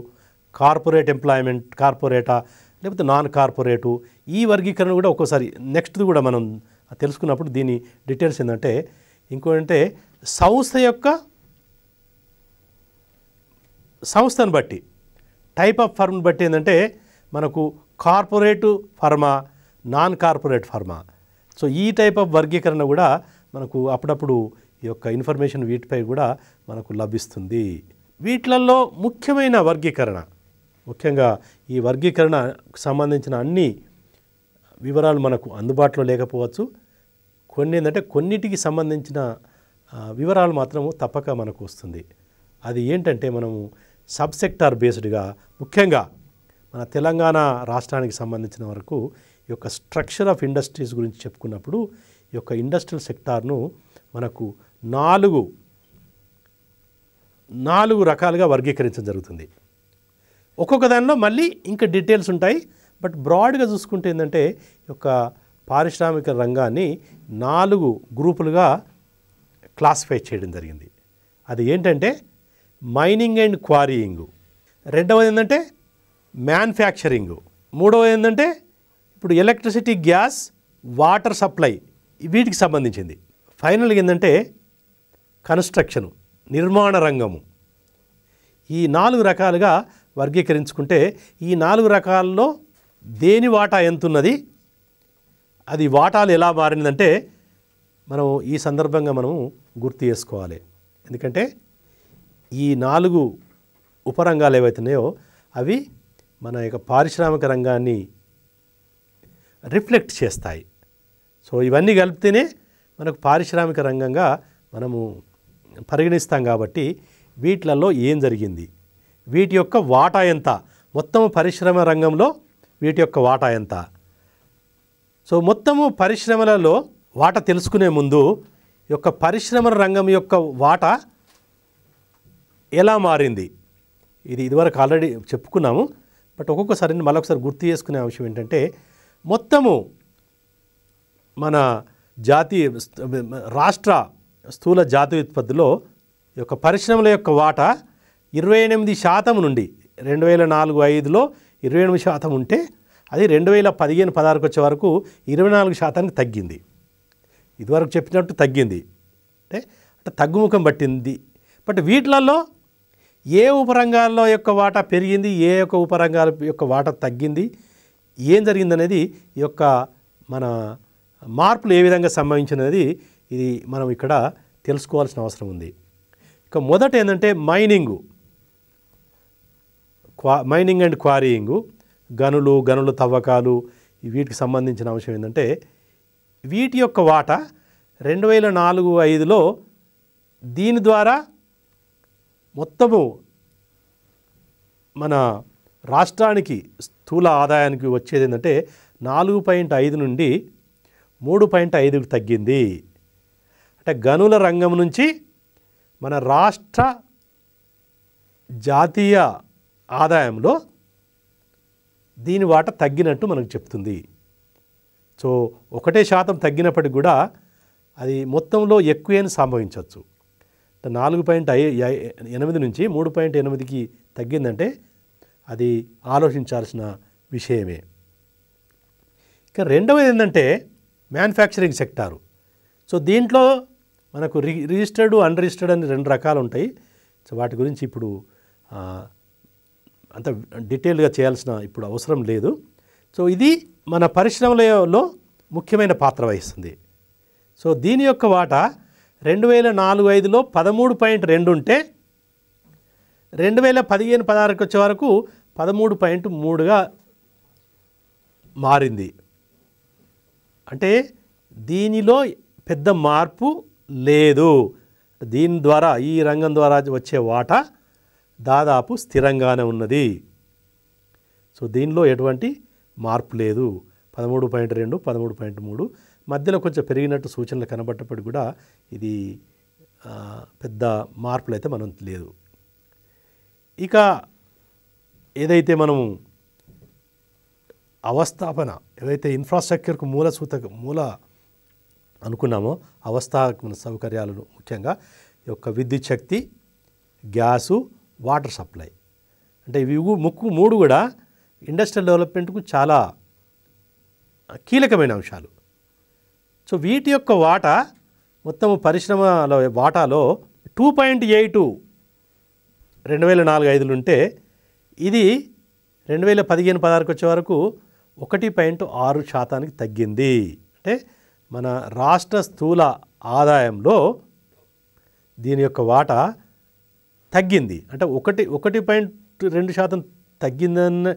కార్పొరేట్ ఎంప్లాయ్మెంట్ కార్పొరేటా లేకపోతే నాన్ కార్పొరేటు ఈ వర్గీకరణ కూడా ఒక్కోసారి నెక్స్ట్ది కూడా మనం తెలుసుకున్నప్పుడు దీని డీటెయిల్స్ ఏంటంటే ఇంకోటంటే సంస్థ యొక్క సంస్థను బట్టి టైప్ ఆఫ్ ఫర్మ్ని బట్టి ఏంటంటే మనకు కార్పొరేట్ ఫర్మా నాన్ కార్పొరేట్ ఫర్మా సో ఈ టైప్ ఆఫ్ వర్గీకరణ కూడా మనకు అప్పుడప్పుడు ఈ యొక్క ఇన్ఫర్మేషన్ వీటిపై కూడా మనకు లభిస్తుంది వీటిలలో ముఖ్యమైన వర్గీకరణ ముఖ్యంగా ఈ వర్గీకరణ సంబంధించిన అన్ని వివరాలు మనకు అందుబాటులో లేకపోవచ్చు కొన్ని ఏంటంటే కొన్నిటికి సంబంధించిన వివరాలు మాత్రము తప్పక మనకు వస్తుంది అది ఏంటంటే మనము సబ్సెక్టార్ బేస్డ్గా ముఖ్యంగా మన తెలంగాణ రాష్ట్రానికి సంబంధించిన వరకు ఈ యొక్క స్ట్రక్చర్ ఆఫ్ ఇండస్ట్రీస్ గురించి చెప్పుకున్నప్పుడు ఈ యొక్క ఇండస్ట్రియల్ సెక్టార్ను మనకు నాలుగు నాలుగు రకాలుగా వర్గీకరించడం జరుగుతుంది ఒక్కొక్క దానిలో మళ్ళీ ఇంకా డీటెయిల్స్ ఉంటాయి బట్ బ్రాడ్గా చూసుకుంటే ఏంటంటే యొక్క పారిశ్రామిక రంగాన్ని నాలుగు గ్రూపులుగా క్లాసిఫై చేయడం జరిగింది అది ఏంటంటే మైనింగ్ అండ్ క్వారీయింగ్ రెండవది ఏంటంటే మ్యానుఫ్యాక్చరింగు మూడవది ఏంటంటే ఇప్పుడు ఎలక్ట్రిసిటీ గ్యాస్ వాటర్ సప్లై వీటికి సంబంధించింది ఫైనల్గా ఏంటంటే కన్స్ట్రక్షను నిర్మాణ రంగము ఈ నాలుగు రకాలుగా వర్గీకరించుకుంటే ఈ నాలుగు రకాల్లో దేని వాటా ఎంతున్నది అది వాటాలు ఎలా మారినదంటే మనం ఈ సందర్భంగా మనం గుర్తు చేసుకోవాలి ఎందుకంటే ఈ నాలుగు ఉపరంగాలు ఏవైతున్నాయో అవి మన యొక్క పారిశ్రామిక రంగాన్ని రిఫ్లెక్ట్ చేస్తాయి సో ఇవన్నీ కలిపితేనే మనకు పారిశ్రామిక రంగంగా మనము పరిగణిస్తాం కాబట్టి వీటిలలో ఏం జరిగింది వీటి యొక్క వాటా ఎంత మొత్తము పరిశ్రమ రంగంలో వీటి యొక్క వాటా ఎంత సో మొత్తము పరిశ్రమలలో వాట తెలుసుకునే ముందు యొక్క పరిశ్రమ రంగం యొక్క వాటా ఎలా మారింది ఇది ఇదివరకు ఆల్రెడీ చెప్పుకున్నాము బట్ ఒక్కొక్కసారి మళ్ళొకసారి గుర్తు చేసుకునే అంశం ఏంటంటే మొత్తము మన జాతీయ రాష్ట్ర స్థూల ఉత్పత్తిలో యొక్క పరిశ్రమల యొక్క వాటా ఇరవై ఎనిమిది శాతం నుండి రెండు వేల నాలుగు ఐదులో ఇరవై ఎనిమిది శాతం ఉంటే అది రెండు వేల పదిహేను పదహారుకు వచ్చే వరకు ఇరవై నాలుగు శాతానికి తగ్గింది ఇదివరకు చెప్పినట్టు తగ్గింది అంటే అంటే తగ్గుముఖం పట్టింది బట్ వీటిలలో ఏ ఉపరంగాల్లో యొక్క వాటా పెరిగింది ఏ యొక్క ఉపరంగాల యొక్క వాటా తగ్గింది ఏం జరిగిందనేది ఈ యొక్క మన మార్పులు ఏ విధంగా సంభవించినది ఇది మనం ఇక్కడ తెలుసుకోవాల్సిన అవసరం ఉంది ఇక మొదట ఏంటంటే మైనింగు క్వా మైనింగ్ అండ్ క్వారీయింగు గనులు గనుల తవ్వకాలు వీటికి సంబంధించిన అంశం ఏంటంటే వీటి యొక్క వాటా రెండు వేల నాలుగు ఐదులో దీని ద్వారా మొత్తము మన రాష్ట్రానికి స్థూల ఆదాయానికి వచ్చేది ఏంటంటే నాలుగు పాయింట్ ఐదు నుండి మూడు పాయింట్ ఐదుకు తగ్గింది అంటే గనుల రంగం నుంచి మన రాష్ట్ర జాతీయ ఆదాయంలో దీని వాట తగ్గినట్టు మనకు చెప్తుంది సో ఒకటే శాతం తగ్గినప్పటికి కూడా అది మొత్తంలో అని సంభవించవచ్చు నాలుగు పాయింట్ ఐ ఎనిమిది నుంచి మూడు పాయింట్ ఎనిమిదికి తగ్గిందంటే అది ఆలోచించాల్సిన విషయమే ఇక రెండవది ఏంటంటే మ్యానుఫ్యాక్చరింగ్ సెక్టారు సో దీంట్లో మనకు రి రిజిస్టర్డ్ అని రెండు రకాలు ఉంటాయి సో వాటి గురించి ఇప్పుడు అంత డీటెయిల్గా చేయాల్సిన ఇప్పుడు అవసరం లేదు సో ఇది మన పరిశ్రమలలో ముఖ్యమైన పాత్ర వహిస్తుంది సో దీని యొక్క వాట రెండు వేల నాలుగు ఐదులో పదమూడు పాయింట్ రెండు ఉంటే రెండు వేల పదిహేను పదహారుకి వచ్చే వరకు పదమూడు పాయింట్ మూడుగా మారింది అంటే దీనిలో పెద్ద మార్పు లేదు దీని ద్వారా ఈ రంగం ద్వారా వచ్చే వాటా దాదాపు స్థిరంగానే ఉన్నది సో దీనిలో ఎటువంటి మార్పు లేదు పదమూడు పాయింట్ రెండు పదమూడు పాయింట్ మూడు మధ్యలో కొంచెం పెరిగినట్టు సూచనలు కనబడ్డప్పటికీ కూడా ఇది పెద్ద మార్పులు అయితే మనం లేదు ఇక ఏదైతే మనము అవస్థాపన ఏదైతే ఇన్ఫ్రాస్ట్రక్చర్కు మూల సూత మూల అనుకున్నామో అవస్థాపన సౌకర్యాలను ముఖ్యంగా యొక్క విద్యుత్ శక్తి గ్యాసు వాటర్ సప్లై అంటే ఇవి ముక్కు మూడు కూడా ఇండస్ట్రియల్ డెవలప్మెంట్కు చాలా కీలకమైన అంశాలు సో వీటి యొక్క వాటా మొత్తం పరిశ్రమల వాటాలో టూ పాయింట్ ఎయిట్ రెండు వేల నాలుగు ఐదులు ఉంటే ఇది రెండు వేల పదిహేను పదహారుకు వచ్చే వరకు ఒకటి పాయింట్ ఆరు శాతానికి తగ్గింది అంటే మన రాష్ట్ర స్థూల ఆదాయంలో దీని యొక్క వాటా తగ్గింది అంటే ఒకటి ఒకటి పాయింట్ రెండు శాతం తగ్గిందన్న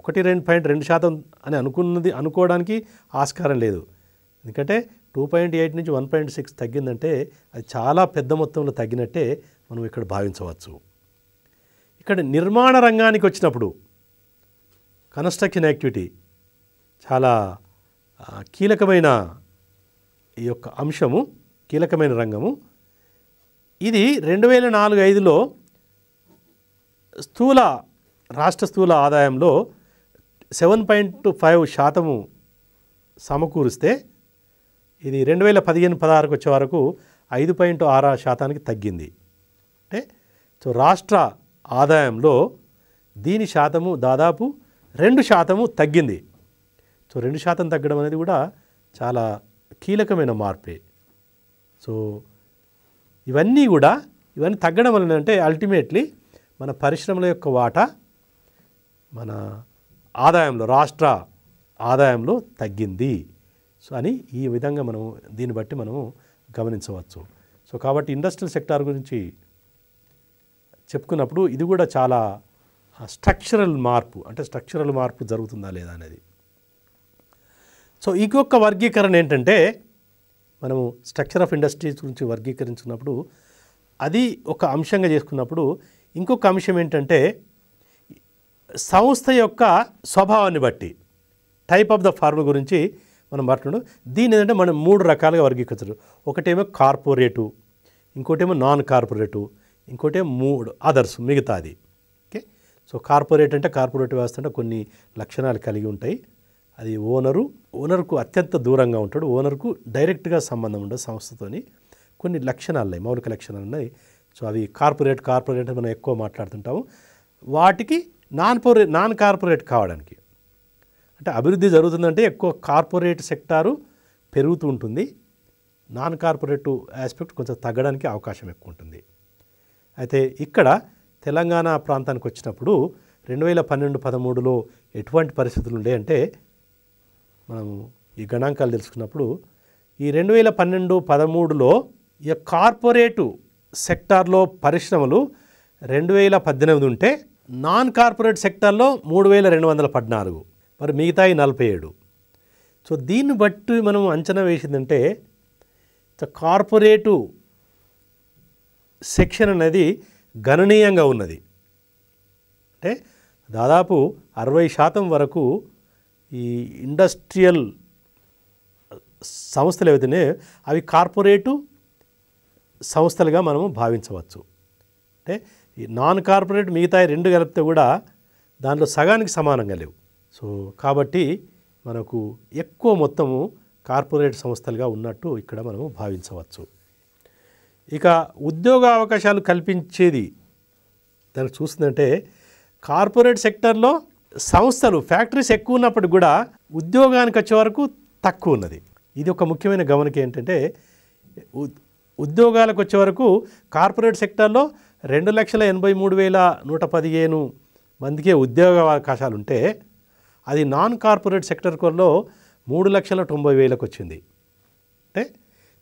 ఒకటి రెండు పాయింట్ రెండు శాతం అని అనుకున్నది అనుకోవడానికి ఆస్కారం లేదు ఎందుకంటే టూ పాయింట్ ఎయిట్ నుంచి వన్ పాయింట్ సిక్స్ తగ్గిందంటే అది చాలా పెద్ద మొత్తంలో తగ్గినట్టే మనం ఇక్కడ భావించవచ్చు ఇక్కడ నిర్మాణ రంగానికి వచ్చినప్పుడు కన్స్ట్రక్షన్ యాక్టివిటీ చాలా కీలకమైన ఈ యొక్క అంశము కీలకమైన రంగము ఇది రెండు వేల నాలుగు ఐదులో స్థూల రాష్ట్ర స్థూల ఆదాయంలో సెవెన్ పాయింట్ ఫైవ్ శాతము సమకూరిస్తే ఇది రెండు వేల పదిహేను పదహారుకు వచ్చే వరకు ఐదు పాయింట్ ఆరు శాతానికి తగ్గింది అంటే సో రాష్ట్ర ఆదాయంలో దీని శాతము దాదాపు రెండు శాతము తగ్గింది సో రెండు శాతం తగ్గడం అనేది కూడా చాలా కీలకమైన మార్పే సో ఇవన్నీ కూడా ఇవన్నీ తగ్గడం వలన అంటే అల్టిమేట్లీ మన పరిశ్రమల యొక్క వాటా మన ఆదాయంలో రాష్ట్ర ఆదాయంలో తగ్గింది సో అని ఈ విధంగా మనం దీన్ని బట్టి మనము గమనించవచ్చు సో కాబట్టి ఇండస్ట్రియల్ సెక్టార్ గురించి చెప్పుకున్నప్పుడు ఇది కూడా చాలా స్ట్రక్చరల్ మార్పు అంటే స్ట్రక్చరల్ మార్పు జరుగుతుందా లేదా అనేది సో ఇంకొక వర్గీకరణ ఏంటంటే మనము స్ట్రక్చర్ ఆఫ్ ఇండస్ట్రీస్ గురించి వర్గీకరించుకున్నప్పుడు అది ఒక అంశంగా చేసుకున్నప్పుడు ఇంకొక అంశం ఏంటంటే సంస్థ యొక్క స్వభావాన్ని బట్టి టైప్ ఆఫ్ ద ఫార్మ్ గురించి మనం మాట్లాడు దీని ఏంటంటే మనం మూడు రకాలుగా వర్గీకరించడం ఒకటేమో కార్పొరేటు ఇంకోటేమో నాన్ కార్పొరేటు ఇంకోటేమో మూడు అదర్స్ మిగతాది ఓకే సో కార్పొరేట్ అంటే కార్పొరేట్ వ్యవస్థ అంటే కొన్ని లక్షణాలు కలిగి ఉంటాయి అది ఓనరు ఓనర్కు అత్యంత దూరంగా ఉంటాడు ఓనర్కు డైరెక్ట్గా సంబంధం ఉండదు సంస్థతోని కొన్ని లక్షణాలు ఉన్నాయి మౌలిక లక్షణాలు ఉన్నాయి సో అవి కార్పొరేట్ కార్పొరేట్ మనం ఎక్కువ మాట్లాడుతుంటాము వాటికి నాన్ పొరే నాన్ కార్పొరేట్ కావడానికి అంటే అభివృద్ధి జరుగుతుందంటే ఎక్కువ కార్పొరేట్ సెక్టారు పెరుగుతూ ఉంటుంది నాన్ కార్పొరేట్ ఆస్పెక్ట్ కొంచెం తగ్గడానికి అవకాశం ఎక్కువ ఉంటుంది అయితే ఇక్కడ తెలంగాణ ప్రాంతానికి వచ్చినప్పుడు రెండు వేల పన్నెండు పదమూడులో ఎటువంటి పరిస్థితులు ఉండే అంటే మనము ఈ గణాంకాలు తెలుసుకున్నప్పుడు ఈ రెండు వేల పన్నెండు పదమూడులో ఈ కార్పొరేటు సెక్టార్లో పరిశ్రమలు రెండు వేల పద్దెనిమిది ఉంటే నాన్ కార్పొరేట్ సెక్టార్లో మూడు వేల రెండు వందల పద్నాలుగు మరి మిగతాయి నలభై ఏడు సో దీన్ని బట్టి మనం అంచనా వేసిందంటే కార్పొరేటు సెక్షన్ అనేది గణనీయంగా ఉన్నది అంటే దాదాపు అరవై శాతం వరకు ఈ ఇండస్ట్రియల్ సంస్థలు ఏవైతేనే అవి కార్పొరేటు సంస్థలుగా మనము భావించవచ్చు అంటే ఈ నాన్ కార్పొరేట్ మిగతా రెండు కలిపితే కూడా దాంట్లో సగానికి సమానంగా లేవు సో కాబట్టి మనకు ఎక్కువ మొత్తము కార్పొరేట్ సంస్థలుగా ఉన్నట్టు ఇక్కడ మనము భావించవచ్చు ఇక ఉద్యోగ అవకాశాలు కల్పించేది దానికి చూస్తుందంటే కార్పొరేట్ సెక్టర్లో సంస్థలు ఫ్యాక్టరీస్ ఎక్కువ ఉన్నప్పుడు కూడా ఉద్యోగానికి వచ్చే వరకు తక్కువ ఉన్నది ఇది ఒక ముఖ్యమైన గమనిక ఏంటంటే ఉద్యోగాలకు వచ్చే వరకు కార్పొరేట్ సెక్టార్లో రెండు లక్షల ఎనభై మూడు వేల నూట పదిహేను మందికే ఉద్యోగ అవకాశాలు ఉంటే అది నాన్ కార్పొరేట్ సెక్టర్ కోల్లో మూడు లక్షల తొంభై వేలకు వచ్చింది అంటే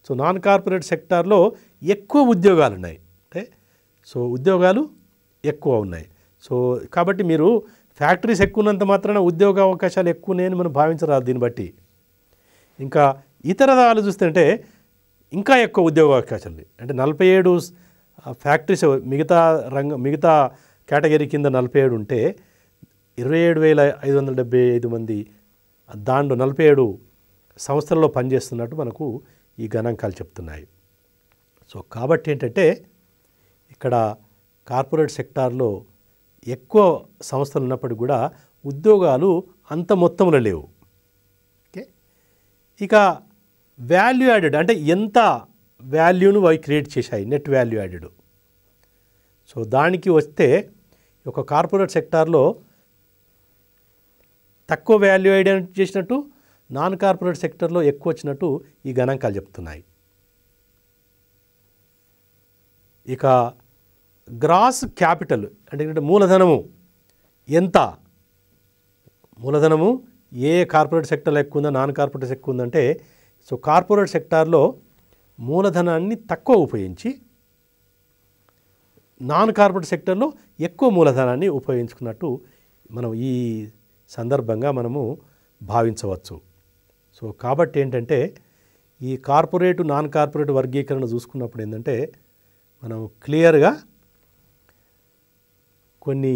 సో నాన్ కార్పొరేట్ సెక్టార్లో ఎక్కువ ఉద్యోగాలు ఉన్నాయి అంటే సో ఉద్యోగాలు ఎక్కువ ఉన్నాయి సో కాబట్టి మీరు ఫ్యాక్టరీస్ ఎక్కువ ఉన్నంత మాత్రాన ఉద్యోగ అవకాశాలు ఎక్కువనే మనం భావించరాదు దీన్ని బట్టి ఇంకా ఇతర దాలు చూస్తుంటే ఇంకా ఎక్కువ ఉద్యోగ అవకాశాలు అంటే నలభై ఏడు ఫ్యాక్టరీస్ మిగతా రంగ మిగతా కేటగిరీ కింద నలభై ఏడు ఉంటే ఇరవై ఏడు వేల ఐదు వందల డెబ్బై ఐదు మంది దాంట్లో నలభై ఏడు సంస్థల్లో పనిచేస్తున్నట్టు మనకు ఈ గణాంకాలు చెప్తున్నాయి సో కాబట్టి ఏంటంటే ఇక్కడ కార్పొరేట్ సెక్టార్లో ఎక్కువ సంస్థలు ఉన్నప్పటికీ కూడా ఉద్యోగాలు అంత మొత్తంలో లేవు ఓకే ఇక వాల్యూ యాడెడ్ అంటే ఎంత వాల్యూను అవి క్రియేట్ చేశాయి నెట్ వాల్యూ యాడెడ్ సో దానికి వస్తే ఒక కార్పొరేట్ సెక్టార్లో తక్కువ వాల్యూ యాడ్ చేసినట్టు నాన్ కార్పొరేట్ సెక్టర్లో ఎక్కువ వచ్చినట్టు ఈ గణాంకాలు చెప్తున్నాయి ఇక గ్రాస్ క్యాపిటల్ అంటే మూలధనము ఎంత మూలధనము ఏ కార్పొరేట్ సెక్టర్లో ఎక్కువ ఉందా నాన్ కార్పొరేట్ ఎక్కువ ఉందంటే సో కార్పొరేట్ సెక్టార్లో మూలధనాన్ని తక్కువ ఉపయోగించి నాన్ కార్పొరేట్ సెక్టర్లో ఎక్కువ మూలధనాన్ని ఉపయోగించుకున్నట్టు మనం ఈ సందర్భంగా మనము భావించవచ్చు సో కాబట్టి ఏంటంటే ఈ కార్పొరేట్ నాన్ కార్పొరేట్ వర్గీకరణ చూసుకున్నప్పుడు ఏంటంటే మనం క్లియర్గా కొన్ని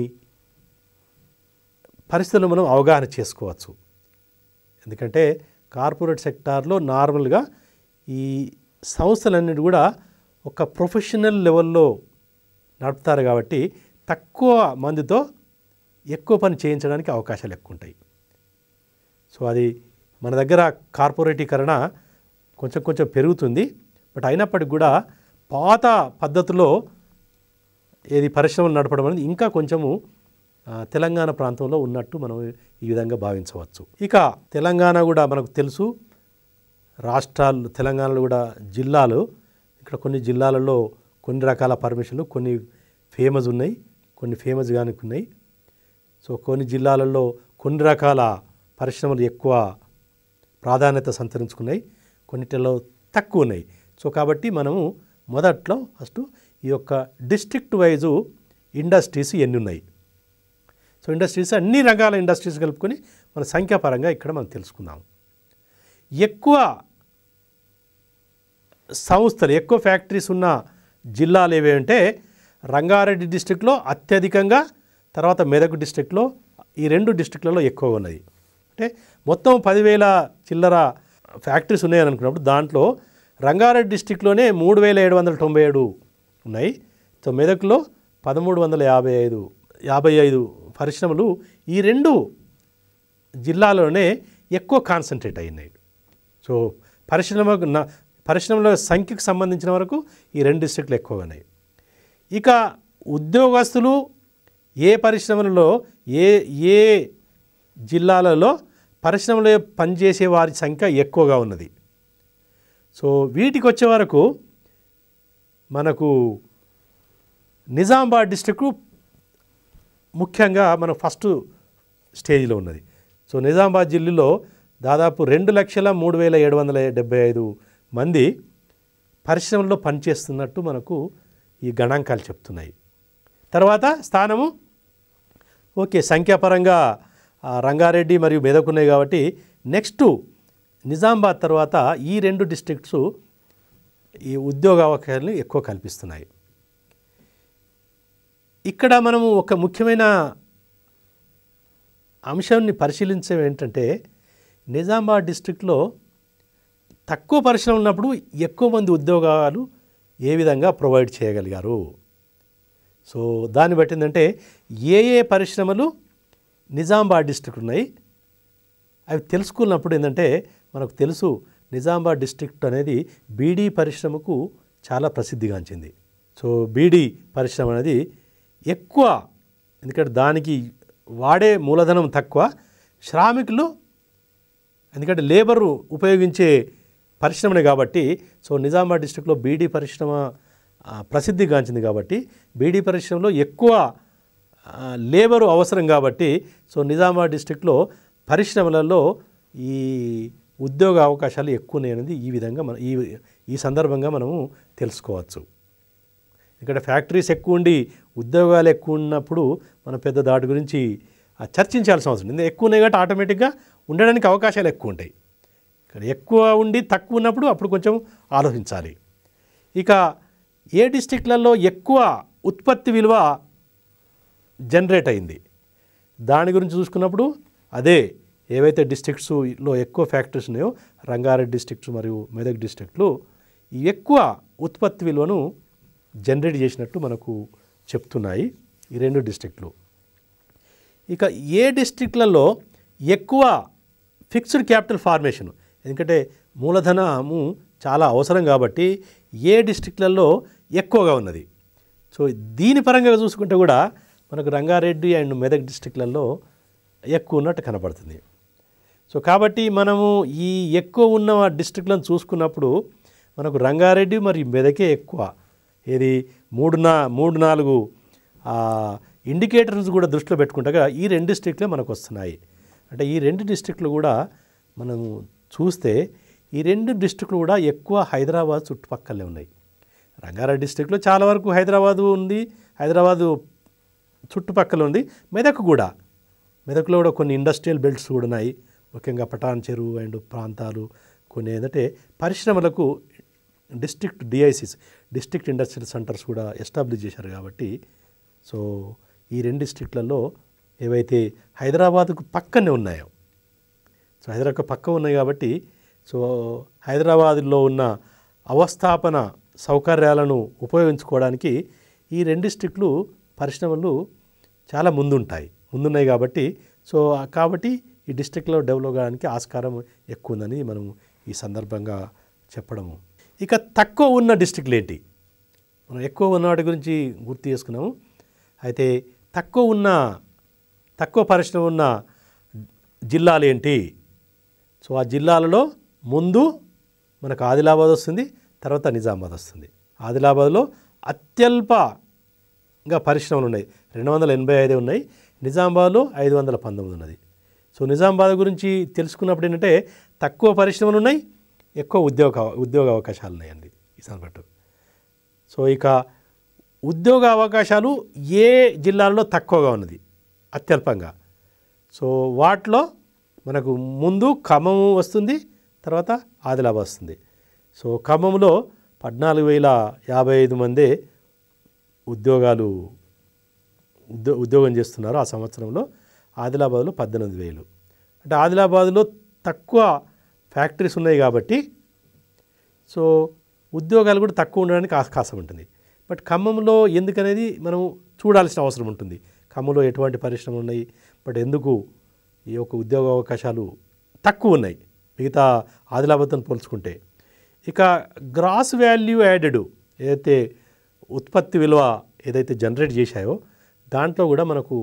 పరిస్థితులు మనం అవగాహన చేసుకోవచ్చు ఎందుకంటే కార్పొరేట్ సెక్టార్లో నార్మల్గా ఈ సంస్థలన్నిటి కూడా ఒక ప్రొఫెషనల్ లెవెల్లో నడుపుతారు కాబట్టి తక్కువ మందితో ఎక్కువ పని చేయించడానికి అవకాశాలు ఎక్కువ ఉంటాయి సో అది మన దగ్గర కార్పొరేటీకరణ కొంచెం కొంచెం పెరుగుతుంది బట్ అయినప్పటికి కూడా పాత పద్ధతిలో ఏది పరిశ్రమలు నడపడం అనేది ఇంకా కొంచెము తెలంగాణ ప్రాంతంలో ఉన్నట్టు మనం ఈ విధంగా భావించవచ్చు ఇక తెలంగాణ కూడా మనకు తెలుసు రాష్ట్రాలు తెలంగాణలో కూడా జిల్లాలు ఇక్కడ కొన్ని జిల్లాలలో కొన్ని రకాల పర్మిషన్లు కొన్ని ఫేమస్ ఉన్నాయి కొన్ని ఫేమస్ కానీ ఉన్నాయి సో కొన్ని జిల్లాలలో కొన్ని రకాల పరిశ్రమలు ఎక్కువ ప్రాధాన్యత సంతరించుకున్నాయి కొన్నిటిలో తక్కువ ఉన్నాయి సో కాబట్టి మనము మొదట్లో ఫస్ట్ ఈ యొక్క డిస్ట్రిక్ట్ వైజు ఇండస్ట్రీస్ ఎన్ని ఉన్నాయి సో ఇండస్ట్రీస్ అన్ని రకాల ఇండస్ట్రీస్ కలుపుకొని మన సంఖ్యాపరంగా ఇక్కడ మనం తెలుసుకుందాం ఎక్కువ సంస్థలు ఎక్కువ ఫ్యాక్టరీస్ ఉన్న జిల్లాలు అంటే రంగారెడ్డి డిస్టిక్లో అత్యధికంగా తర్వాత మెదక్ డిస్టిక్లో ఈ రెండు డిస్టిక్లలో ఎక్కువ ఉన్నది అంటే మొత్తం పదివేల చిల్లర ఫ్యాక్టరీస్ ఉన్నాయని అనుకున్నప్పుడు దాంట్లో రంగారెడ్డి డిస్టిక్లోనే మూడు వేల ఏడు వందల తొంభై ఏడు ఉన్నాయి సో మెదక్లో పదమూడు వందల యాభై ఐదు యాభై ఐదు పరిశ్రమలు ఈ రెండు జిల్లాలోనే ఎక్కువ కాన్సన్ట్రేట్ అయినాయి సో పరిశ్రమ పరిశ్రమల సంఖ్యకు సంబంధించిన వరకు ఈ రెండు డిస్ట్రిక్ట్లు ఎక్కువగా ఉన్నాయి ఇక ఉద్యోగస్తులు ఏ పరిశ్రమలలో ఏ ఏ జిల్లాలలో పరిశ్రమలో పనిచేసే వారి సంఖ్య ఎక్కువగా ఉన్నది సో వీటికి వచ్చే వరకు మనకు నిజామాబాద్ డిస్టిక్ ముఖ్యంగా మనం ఫస్ట్ స్టేజ్లో ఉన్నది సో నిజామాబాద్ జిల్లాలో దాదాపు రెండు లక్షల మూడు వేల ఏడు వందల డెబ్బై ఐదు మంది పరిశ్రమల్లో పనిచేస్తున్నట్టు మనకు ఈ గణాంకాలు చెప్తున్నాయి తర్వాత స్థానము ఓకే సంఖ్యాపరంగా రంగారెడ్డి మరియు మెదకున్నాయి కాబట్టి నెక్స్ట్ నిజామాబాద్ తర్వాత ఈ రెండు డిస్ట్రిక్ట్స్ ఈ ఉద్యోగ అవకాశాలు ఎక్కువ కల్పిస్తున్నాయి ఇక్కడ మనము ఒక ముఖ్యమైన అంశాన్ని పరిశీలించడం ఏంటంటే నిజామాబాద్ డిస్టిక్లో తక్కువ పరిశ్రమ ఉన్నప్పుడు ఎక్కువ మంది ఉద్యోగాలు ఏ విధంగా ప్రొవైడ్ చేయగలిగారు సో దాన్ని బట్టి ఏంటంటే ఏ ఏ పరిశ్రమలు నిజామాబాద్ డిస్టిక్ ఉన్నాయి అవి తెలుసుకున్నప్పుడు ఏంటంటే మనకు తెలుసు నిజామాబాద్ డిస్ట్రిక్ట్ అనేది బీడీ పరిశ్రమకు చాలా ప్రసిద్ధిగాంచింది సో బీడీ పరిశ్రమ అనేది ఎక్కువ ఎందుకంటే దానికి వాడే మూలధనం తక్కువ శ్రామికులు ఎందుకంటే లేబరు ఉపయోగించే పరిశ్రమనే కాబట్టి సో నిజామాబాద్ డిస్టిక్లో బీడీ పరిశ్రమ ప్రసిద్ధిగాంచింది కాబట్టి బీడీ పరిశ్రమలో ఎక్కువ లేబరు అవసరం కాబట్టి సో నిజామాబాద్ డిస్టిక్లో పరిశ్రమలలో ఈ ఉద్యోగ అవకాశాలు ఎక్కువనే అనేది ఈ విధంగా మన ఈ ఈ సందర్భంగా మనము తెలుసుకోవచ్చు ఇక్కడ ఫ్యాక్టరీస్ ఎక్కువ ఉండి ఉద్యోగాలు ఎక్కువ ఉన్నప్పుడు మన పెద్ద దాటి గురించి చర్చించాల్సిన అవసరం ఉంది ఎక్కువ ఉన్నాయి కాబట్టి ఆటోమేటిక్గా ఉండడానికి అవకాశాలు ఎక్కువ ఉంటాయి ఇక్కడ ఎక్కువ ఉండి తక్కువ ఉన్నప్పుడు అప్పుడు కొంచెం ఆలోచించాలి ఇక ఏ డిస్టిక్లలో ఎక్కువ ఉత్పత్తి విలువ జనరేట్ అయింది దాని గురించి చూసుకున్నప్పుడు అదే ఏవైతే డిస్టిక్స్లో ఎక్కువ ఫ్యాక్టరీస్ ఉన్నాయో రంగారెడ్డి డిస్టిక్స్ మరియు మెదక్ డిస్టిక్లు ఎక్కువ ఉత్పత్తి విలువను జనరేట్ చేసినట్టు మనకు చెప్తున్నాయి ఈ రెండు డిస్టిక్లు ఇక ఏ డిస్టిక్లలో ఎక్కువ ఫిక్స్డ్ క్యాపిటల్ ఫార్మేషన్ ఎందుకంటే మూలధనము చాలా అవసరం కాబట్టి ఏ డిస్టిక్లలో ఎక్కువగా ఉన్నది సో దీని పరంగా చూసుకుంటే కూడా మనకు రంగారెడ్డి అండ్ మెదక్ డిస్టిక్లలో ఎక్కువ ఉన్నట్టు కనపడుతుంది సో కాబట్టి మనము ఈ ఎక్కువ ఉన్న డిస్ట్రిక్ట్లను చూసుకున్నప్పుడు మనకు రంగారెడ్డి మరియు మెదకే ఎక్కువ ఏది మూడు నా మూడు నాలుగు ఇండికేటర్స్ కూడా దృష్టిలో పెట్టుకుంటాగా ఈ రెండు డిస్ట్రిక్ట్లే మనకు వస్తున్నాయి అంటే ఈ రెండు డిస్ట్రిక్ట్లు కూడా మనము చూస్తే ఈ రెండు డిస్ట్రిక్ట్లు కూడా ఎక్కువ హైదరాబాద్ చుట్టుపక్కలే ఉన్నాయి రంగారెడ్డి డిస్ట్రిక్ట్లో చాలా వరకు హైదరాబాదు ఉంది హైదరాబాదు చుట్టుపక్కల ఉంది మెదక్ కూడా మెదక్లో కూడా కొన్ని ఇండస్ట్రియల్ బెల్ట్స్ కూడా ఉన్నాయి ముఖ్యంగా పటాన్ చెరువు అండ్ ప్రాంతాలు కొన్ని ఏంటంటే పరిశ్రమలకు district DICs district industrial centres కూడా ఎస్టాబ్లిష్ చేశారు కాబట్టి సో ఈ రెండు డిస్ట్రిక్ట్లలో ఏవైతే హైదరాబాద్కు పక్కనే ఉన్నాయో సో హైదరాబాద్ పక్క ఉన్నాయి కాబట్టి సో హైదరాబాద్లో ఉన్న అవస్థాపన సౌకర్యాలను ఉపయోగించుకోవడానికి ఈ రెండు డిస్ట్రిక్ట్లు పరిశ్రమలు చాలా ముందుంటాయి ముందున్నాయి కాబట్టి సో కాబట్టి ఈ డిస్టిక్లో డెవలప్ కావడానికి ఆస్కారం ఎక్కువ ఉందని మనం ఈ సందర్భంగా చెప్పడము ఇక తక్కువ ఉన్న డిస్టిక్లు ఏంటి మనం ఎక్కువ ఉన్న వాటి గురించి గుర్తు చేసుకున్నాము అయితే తక్కువ ఉన్న తక్కువ పరిశ్రమ ఉన్న జిల్లాలు ఏంటి సో ఆ జిల్లాలలో ముందు మనకు ఆదిలాబాద్ వస్తుంది తర్వాత నిజామాబాద్ వస్తుంది ఆదిలాబాద్లో అత్యల్పంగా పరిశ్రమలు ఉన్నాయి రెండు వందల ఎనభై ఐదు ఉన్నాయి నిజామాబాద్లో ఐదు వందల పంతొమ్మిది ఉన్నది సో నిజామాబాద్ గురించి తెలుసుకున్నప్పుడు ఏంటంటే తక్కువ పరిశ్రమలు ఉన్నాయి ఎక్కువ ఉద్యోగ ఉద్యోగ అవకాశాలు ఉన్నాయండి ఈ సందర్భట్టు సో ఇక ఉద్యోగ అవకాశాలు ఏ జిల్లాలలో తక్కువగా ఉన్నది అత్యల్పంగా సో వాటిలో మనకు ముందు ఖమ్మము వస్తుంది తర్వాత ఆదిలాబాద్ వస్తుంది సో ఖమ్మంలో పద్నాలుగు వేల యాభై ఐదు మంది ఉద్యోగాలు ఉద్యోగం చేస్తున్నారు ఆ సంవత్సరంలో ఆదిలాబాద్లో పద్దెనిమిది వేలు అంటే ఆదిలాబాద్లో తక్కువ ఫ్యాక్టరీస్ ఉన్నాయి కాబట్టి సో ఉద్యోగాలు కూడా తక్కువ ఉండడానికి అవకాశం ఉంటుంది బట్ ఖమ్మంలో ఎందుకనేది మనం చూడాల్సిన అవసరం ఉంటుంది ఖమ్మంలో ఎటువంటి పరిశ్రమలు ఉన్నాయి బట్ ఎందుకు ఈ యొక్క ఉద్యోగ అవకాశాలు తక్కువ ఉన్నాయి మిగతా ఆదిలాబాద్తో పోల్చుకుంటే ఇక గ్రాస్ వాల్యూ యాడెడ్ ఏదైతే ఉత్పత్తి విలువ ఏదైతే జనరేట్ చేశాయో దాంట్లో కూడా మనకు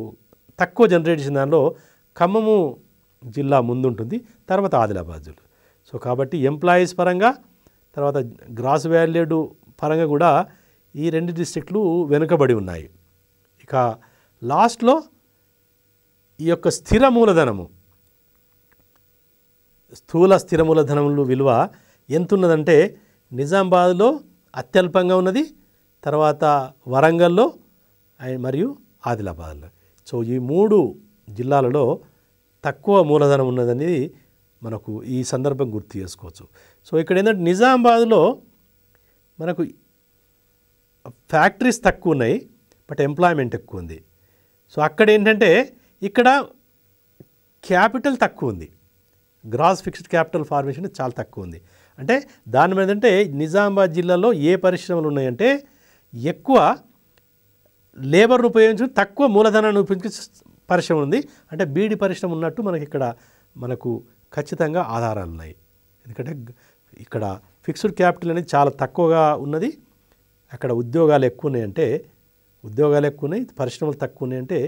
తక్కువ జనరేట్ చేసిన దానిలో ఖమ్మము జిల్లా ముందుంటుంది తర్వాత ఆదిలాబాద్ జిల్లా సో కాబట్టి ఎంప్లాయీస్ పరంగా తర్వాత గ్రాస్ వ్యాల్యూడ్ పరంగా కూడా ఈ రెండు డిస్టిక్లు వెనుకబడి ఉన్నాయి ఇక లాస్ట్లో ఈ యొక్క స్థిర మూలధనము స్థూల స్థిర మూలధనములు విలువ ఎంత ఉన్నదంటే నిజామాబాద్లో అత్యల్పంగా ఉన్నది తర్వాత వరంగల్లో మరియు ఆదిలాబాద్లో సో ఈ మూడు జిల్లాలలో తక్కువ మూలధనం ఉన్నదని మనకు ఈ సందర్భం గుర్తు చేసుకోవచ్చు సో ఇక్కడ ఏంటంటే నిజామాబాద్లో మనకు ఫ్యాక్టరీస్ తక్కువ ఉన్నాయి బట్ ఎంప్లాయ్మెంట్ ఎక్కువ ఉంది సో అక్కడ ఏంటంటే ఇక్కడ క్యాపిటల్ తక్కువ ఉంది గ్రాస్ ఫిక్స్డ్ క్యాపిటల్ ఫార్మేషన్ చాలా తక్కువ ఉంది అంటే దాని మీద అంటే నిజామాబాద్ జిల్లాలో ఏ పరిశ్రమలు ఉన్నాయంటే ఎక్కువ లేబర్ను ఉపయోగించి తక్కువ మూలధనాన్ని ఉపయోగించి పరిశ్రమ ఉంది అంటే బీడి పరిశ్రమ ఉన్నట్టు మనకి ఇక్కడ మనకు ఖచ్చితంగా ఆధారాలు ఉన్నాయి ఎందుకంటే ఇక్కడ ఫిక్స్డ్ క్యాపిటల్ అనేది చాలా తక్కువగా ఉన్నది అక్కడ ఉద్యోగాలు ఎక్కువ ఉన్నాయంటే ఉద్యోగాలు ఎక్కువ ఉన్నాయి పరిశ్రమలు తక్కువ ఉన్నాయంటే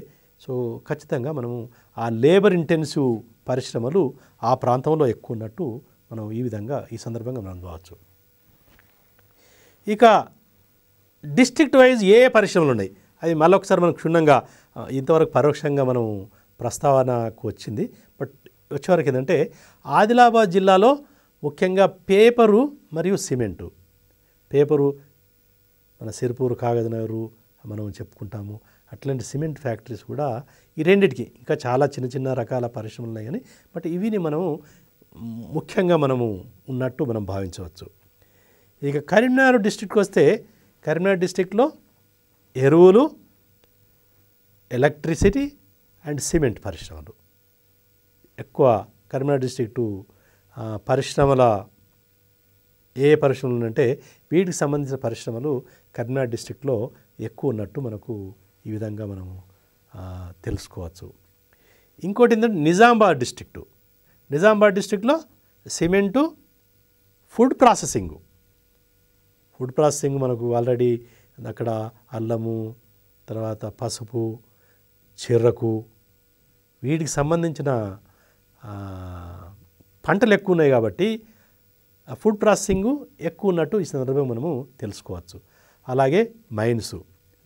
సో ఖచ్చితంగా మనము ఆ లేబర్ ఇంటెన్సివ్ పరిశ్రమలు ఆ ప్రాంతంలో ఎక్కువ ఉన్నట్టు మనం ఈ విధంగా ఈ సందర్భంగా మనం చూడవచ్చు ఇక డిస్ట్రిక్ట్ వైజ్ ఏ ఏ పరిశ్రమలు ఉన్నాయి అది మళ్ళొకసారి మనం క్షుణ్ణంగా ఇంతవరకు పరోక్షంగా మనం ప్రస్తావనకు వచ్చింది బట్ వచ్చేవరకు ఏంటంటే ఆదిలాబాద్ జిల్లాలో ముఖ్యంగా పేపరు మరియు సిమెంటు పేపరు మన సిరిపూరు కాగజనగరు మనం చెప్పుకుంటాము అట్లాంటి సిమెంట్ ఫ్యాక్టరీస్ కూడా ఈ రెండింటికి ఇంకా చాలా చిన్న చిన్న రకాల పరిశ్రమలు ఉన్నాయి కానీ బట్ ఇవిని మనము ముఖ్యంగా మనము ఉన్నట్టు మనం భావించవచ్చు ఇక కరీంనగర్ డిస్టిక్కి వస్తే కరీంనగర్ డిస్టిక్లో ఎరువులు ఎలక్ట్రిసిటీ అండ్ సిమెంట్ పరిశ్రమలు ఎక్కువ కరీంనగర్ డిస్టిక్ పరిశ్రమల ఏ పరిశ్రమలు అంటే వీటికి సంబంధించిన పరిశ్రమలు కరీంనగర్ డిస్టిక్లో ఎక్కువ ఉన్నట్టు మనకు ఈ విధంగా మనము తెలుసుకోవచ్చు ఇంకోటి ఏంటంటే నిజామాబాద్ డిస్టిక్టు నిజామాబాద్ డిస్టిక్లో cement food processing food processing మనకు ఆల్రెడీ అక్కడ అల్లము తర్వాత పసుపు చెర్రకు వీటికి సంబంధించిన పంటలు ఎక్కువ ఉన్నాయి కాబట్టి ఫుడ్ ప్రాసెసింగ్ ఎక్కువ ఉన్నట్టు ఈ సందర్భం మనము తెలుసుకోవచ్చు అలాగే మైన్స్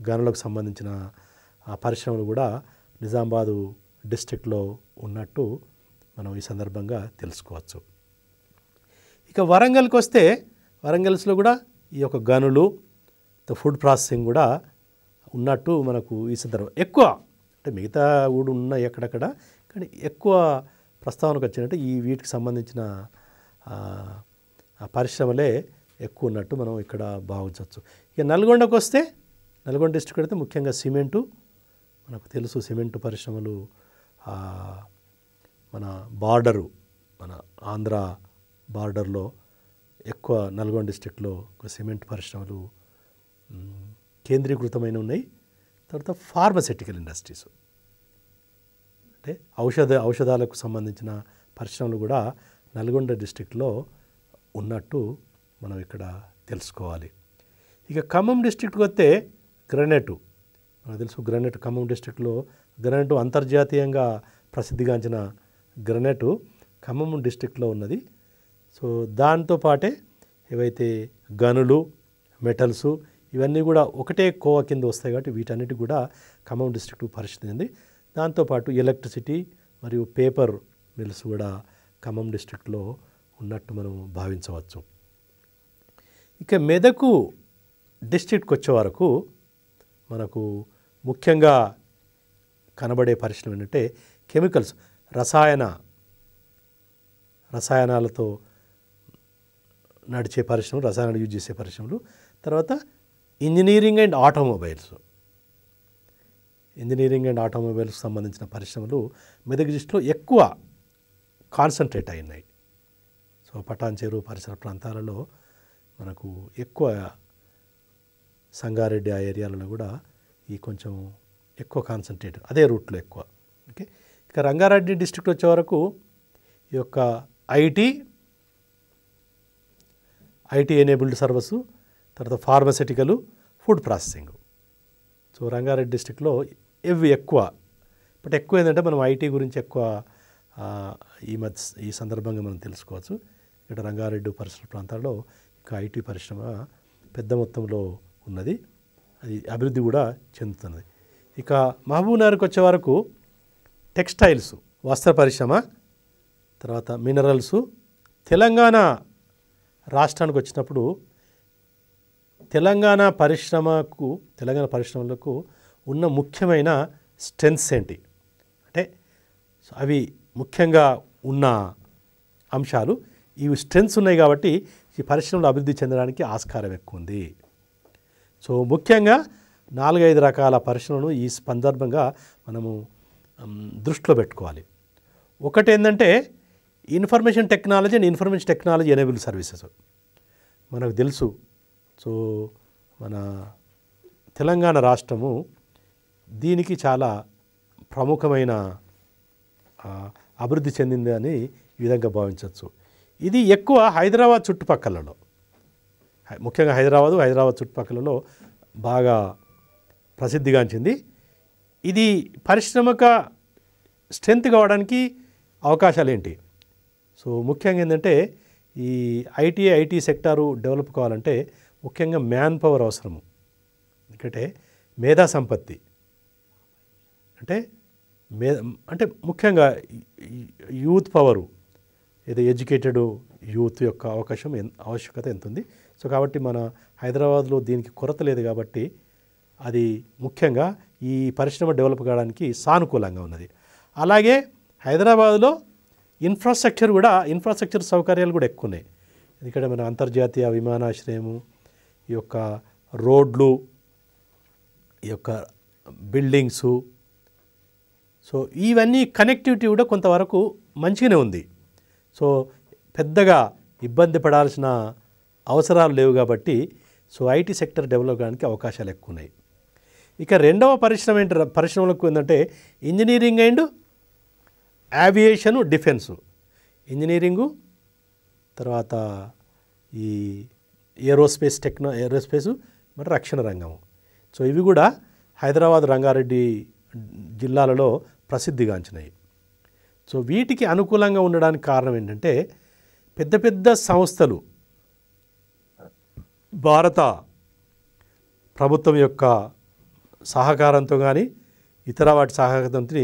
గనులకు సంబంధించిన పరిశ్రమలు కూడా నిజామాబాదు డిస్టిక్లో ఉన్నట్టు మనం ఈ సందర్భంగా తెలుసుకోవచ్చు ఇక వరంగల్కి వస్తే వరంగల్స్లో కూడా ఈ యొక్క గనులు ఫుడ్ ప్రాసెసింగ్ కూడా ఉన్నట్టు మనకు ఈ సందర్భం ఎక్కువ అంటే మిగతా ఊడు ఉన్న ఎక్కడక్కడ కానీ ఎక్కువ ప్రస్తావనకు వచ్చినట్టు ఈ వీటికి సంబంధించిన పరిశ్రమలే ఎక్కువ ఉన్నట్టు మనం ఇక్కడ భావించవచ్చు ఇక నల్గొండకు వస్తే నల్గొండ డిస్టిక్ అయితే ముఖ్యంగా సిమెంటు మనకు తెలుసు సిమెంటు పరిశ్రమలు మన బార్డరు మన ఆంధ్ర బార్డర్లో ఎక్కువ నల్గొండ డిస్టిక్లో సిమెంట్ పరిశ్రమలు కేంద్రీకృతమైన ఉన్నాయి తర్వాత ఫార్మసెటికల్ ఇండస్ట్రీస్ అంటే ఔషధ ఔషధాలకు సంబంధించిన పరిశ్రమలు కూడా నల్గొండ డిస్టిక్లో ఉన్నట్టు మనం ఇక్కడ తెలుసుకోవాలి ఇక ఖమ్మం డిస్టిక్కి వస్తే గ్రనైటు మనకు తెలుసు గ్రనైట్ ఖమ్మం డిస్టిక్లో గ్రనైటు అంతర్జాతీయంగా ప్రసిద్ధిగాంచిన గ్రనేటు ఖమ్మం డిస్టిక్లో ఉన్నది సో దాంతో పాటే ఏవైతే గనులు మెటల్సు ఇవన్నీ కూడా ఒకటే కోవా కింద వస్తాయి కాబట్టి వీటన్నిటి కూడా ఖమ్మం డిస్టిక్ పరిశీలింది దాంతోపాటు ఎలక్ట్రిసిటీ మరియు పేపర్ మిల్స్ కూడా ఖమ్మం డిస్ట్రిక్ట్లో ఉన్నట్టు మనం భావించవచ్చు ఇక మెదకు డిస్ట్రిక్ట్కి వచ్చే వరకు మనకు ముఖ్యంగా కనబడే పరిశ్రమ ఏంటంటే కెమికల్స్ రసాయన రసాయనాలతో నడిచే పరిశ్రమలు రసాయనాలు యూజ్ చేసే పరిశ్రమలు తర్వాత engineering and automobiles engineering and automobiles సంబంధించిన పరిశ్రమలు మెదక్ దృష్టిలో ఎక్కువ కాన్సన్ట్రేట్ అయినాయి సో పటాన్ చెరువు పరిసర ప్రాంతాలలో మనకు ఎక్కువ సంగారెడ్డి ఆ ఏరియాలలో కూడా ఈ కొంచెం ఎక్కువ కాన్సన్ట్రేట్ అదే రూట్లో ఎక్కువ ఓకే ఇక రంగారెడ్డి డిస్టిక్ వచ్చే వరకు ఈ యొక్క ఐటీ ఐటీ ఎనేబుల్డ్ సర్వసు తర్వాత pharmaceutical food processing so Rangareddy డిస్టిక్లో ఇవి ఎక్కువ బట్ ఎక్కువ ఏంటంటే మనం ఐటీ గురించి ఎక్కువ ఈ మధ్య ఈ సందర్భంగా మనం తెలుసుకోవచ్చు ఇక్కడ రంగారెడ్డి పరిశ్రమ ప్రాంతాల్లో ఇంకా ఐటీ పరిశ్రమ పెద్ద మొత్తంలో ఉన్నది అది అభివృద్ధి కూడా చెందుతున్నది ఇక మహబూబ్నగర్కి వచ్చే వరకు టెక్స్టైల్స్ వస్త్ర పరిశ్రమ తర్వాత మినరల్స్ తెలంగాణ రాష్ట్రానికి వచ్చినప్పుడు తెలంగాణ పరిశ్రమకు తెలంగాణ పరిశ్రమలకు ఉన్న ముఖ్యమైన స్ట్రెంగ్స్ ఏంటి అంటే అవి ముఖ్యంగా ఉన్న అంశాలు ఇవి స్ట్రెంగ్స్ ఉన్నాయి కాబట్టి ఈ పరిశ్రమలు అభివృద్ధి చెందడానికి ఆస్కారం ఎక్కువ ఉంది సో ముఖ్యంగా నాలుగైదు రకాల పరిశ్రమలను ఈ సందర్భంగా మనము దృష్టిలో పెట్టుకోవాలి ఒకటి ఏంటంటే information technology and information technology enable services మనకు తెలుసు సో మన తెలంగాణ రాష్ట్రము దీనికి చాలా ప్రముఖమైన అభివృద్ధి చెందింది అని ఈ విధంగా భావించవచ్చు ఇది ఎక్కువ హైదరాబాద్ చుట్టుపక్కలలో ముఖ్యంగా హైదరాబాదు హైదరాబాద్ చుట్టుపక్కలలో బాగా ప్రసిద్ధిగాంచింది ఇది పరిశ్రమక స్ట్రెంత్ కావడానికి అవకాశాలు ఏంటి సో ముఖ్యంగా ఏంటంటే ఈ ఐటీ ఐటీ సెక్టారు డెవలప్ కావాలంటే ముఖ్యంగా మ్యాన్ పవర్ అవసరము ఎందుకంటే మేధా సంపత్తి అంటే మే అంటే ముఖ్యంగా యూత్ పవరు ఏదో ఎడ్యుకేటెడ్ యూత్ యొక్క అవకాశం ఆవశ్యకత ఎంత ఉంది సో కాబట్టి మన హైదరాబాద్లో దీనికి కొరత లేదు కాబట్టి అది ముఖ్యంగా ఈ పరిశ్రమ డెవలప్ కావడానికి సానుకూలంగా ఉన్నది అలాగే హైదరాబాద్లో ఇన్ఫ్రాస్ట్రక్చర్ కూడా ఇన్ఫ్రాస్ట్రక్చర్ సౌకర్యాలు కూడా ఎక్కువ ఉన్నాయి ఎందుకంటే మన అంతర్జాతీయ విమానాశ్రయము ఈ యొక్క రోడ్లు ఈ యొక్క బిల్డింగ్సు సో ఇవన్నీ కనెక్టివిటీ కూడా కొంతవరకు మంచిగానే ఉంది సో పెద్దగా ఇబ్బంది పడాల్సిన అవసరాలు లేవు కాబట్టి సో ఐటీ సెక్టర్ డెవలప్ కావడానికి అవకాశాలు ఎక్కువ ఉన్నాయి ఇక రెండవ పరిశ్రమ ఏంటి పరిశ్రమలకు ఏంటంటే engineering and aviation defence engineering తర్వాత ఈ ఏరోస్పేస్ టెక్నో ఏరోస్పేసు మరి రక్షణ రంగము సో ఇవి కూడా హైదరాబాద్ రంగారెడ్డి జిల్లాలలో ప్రసిద్ధిగాంచినాయి సో వీటికి అనుకూలంగా ఉండడానికి కారణం ఏంటంటే పెద్ద పెద్ద సంస్థలు భారత ప్రభుత్వం యొక్క సహకారంతో కానీ ఇతర వాటి సహకారంతో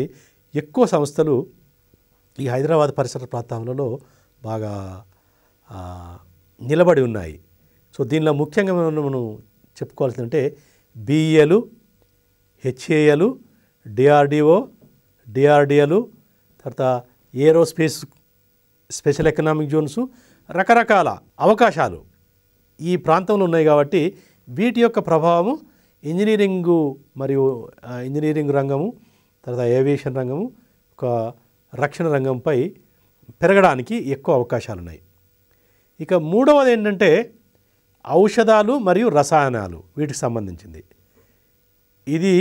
ఎక్కువ సంస్థలు ఈ హైదరాబాద్ పరిసర ప్రాంతంలో బాగా నిలబడి ఉన్నాయి సో దీనిలో ముఖ్యంగా మనం చెప్పుకోవాల్సింది అంటే బిఈలు హెచ్ఏఎలు డిఆర్డిఓ డిఆర్డిఎలు తర్వాత ఏరోస్పేస్ స్పెషల్ ఎకనామిక్ జోన్స్ రకరకాల అవకాశాలు ఈ ప్రాంతంలో ఉన్నాయి కాబట్టి వీటి యొక్క ప్రభావము ఇంజనీరింగు మరియు ఇంజనీరింగ్ రంగము తర్వాత ఏవియేషన్ రంగము ఒక రక్షణ రంగంపై పెరగడానికి ఎక్కువ అవకాశాలు ఉన్నాయి ఇక మూడవది ఏంటంటే ఔషధాలు మరియు రసాయనాలు వీటికి సంబంధించింది ఇది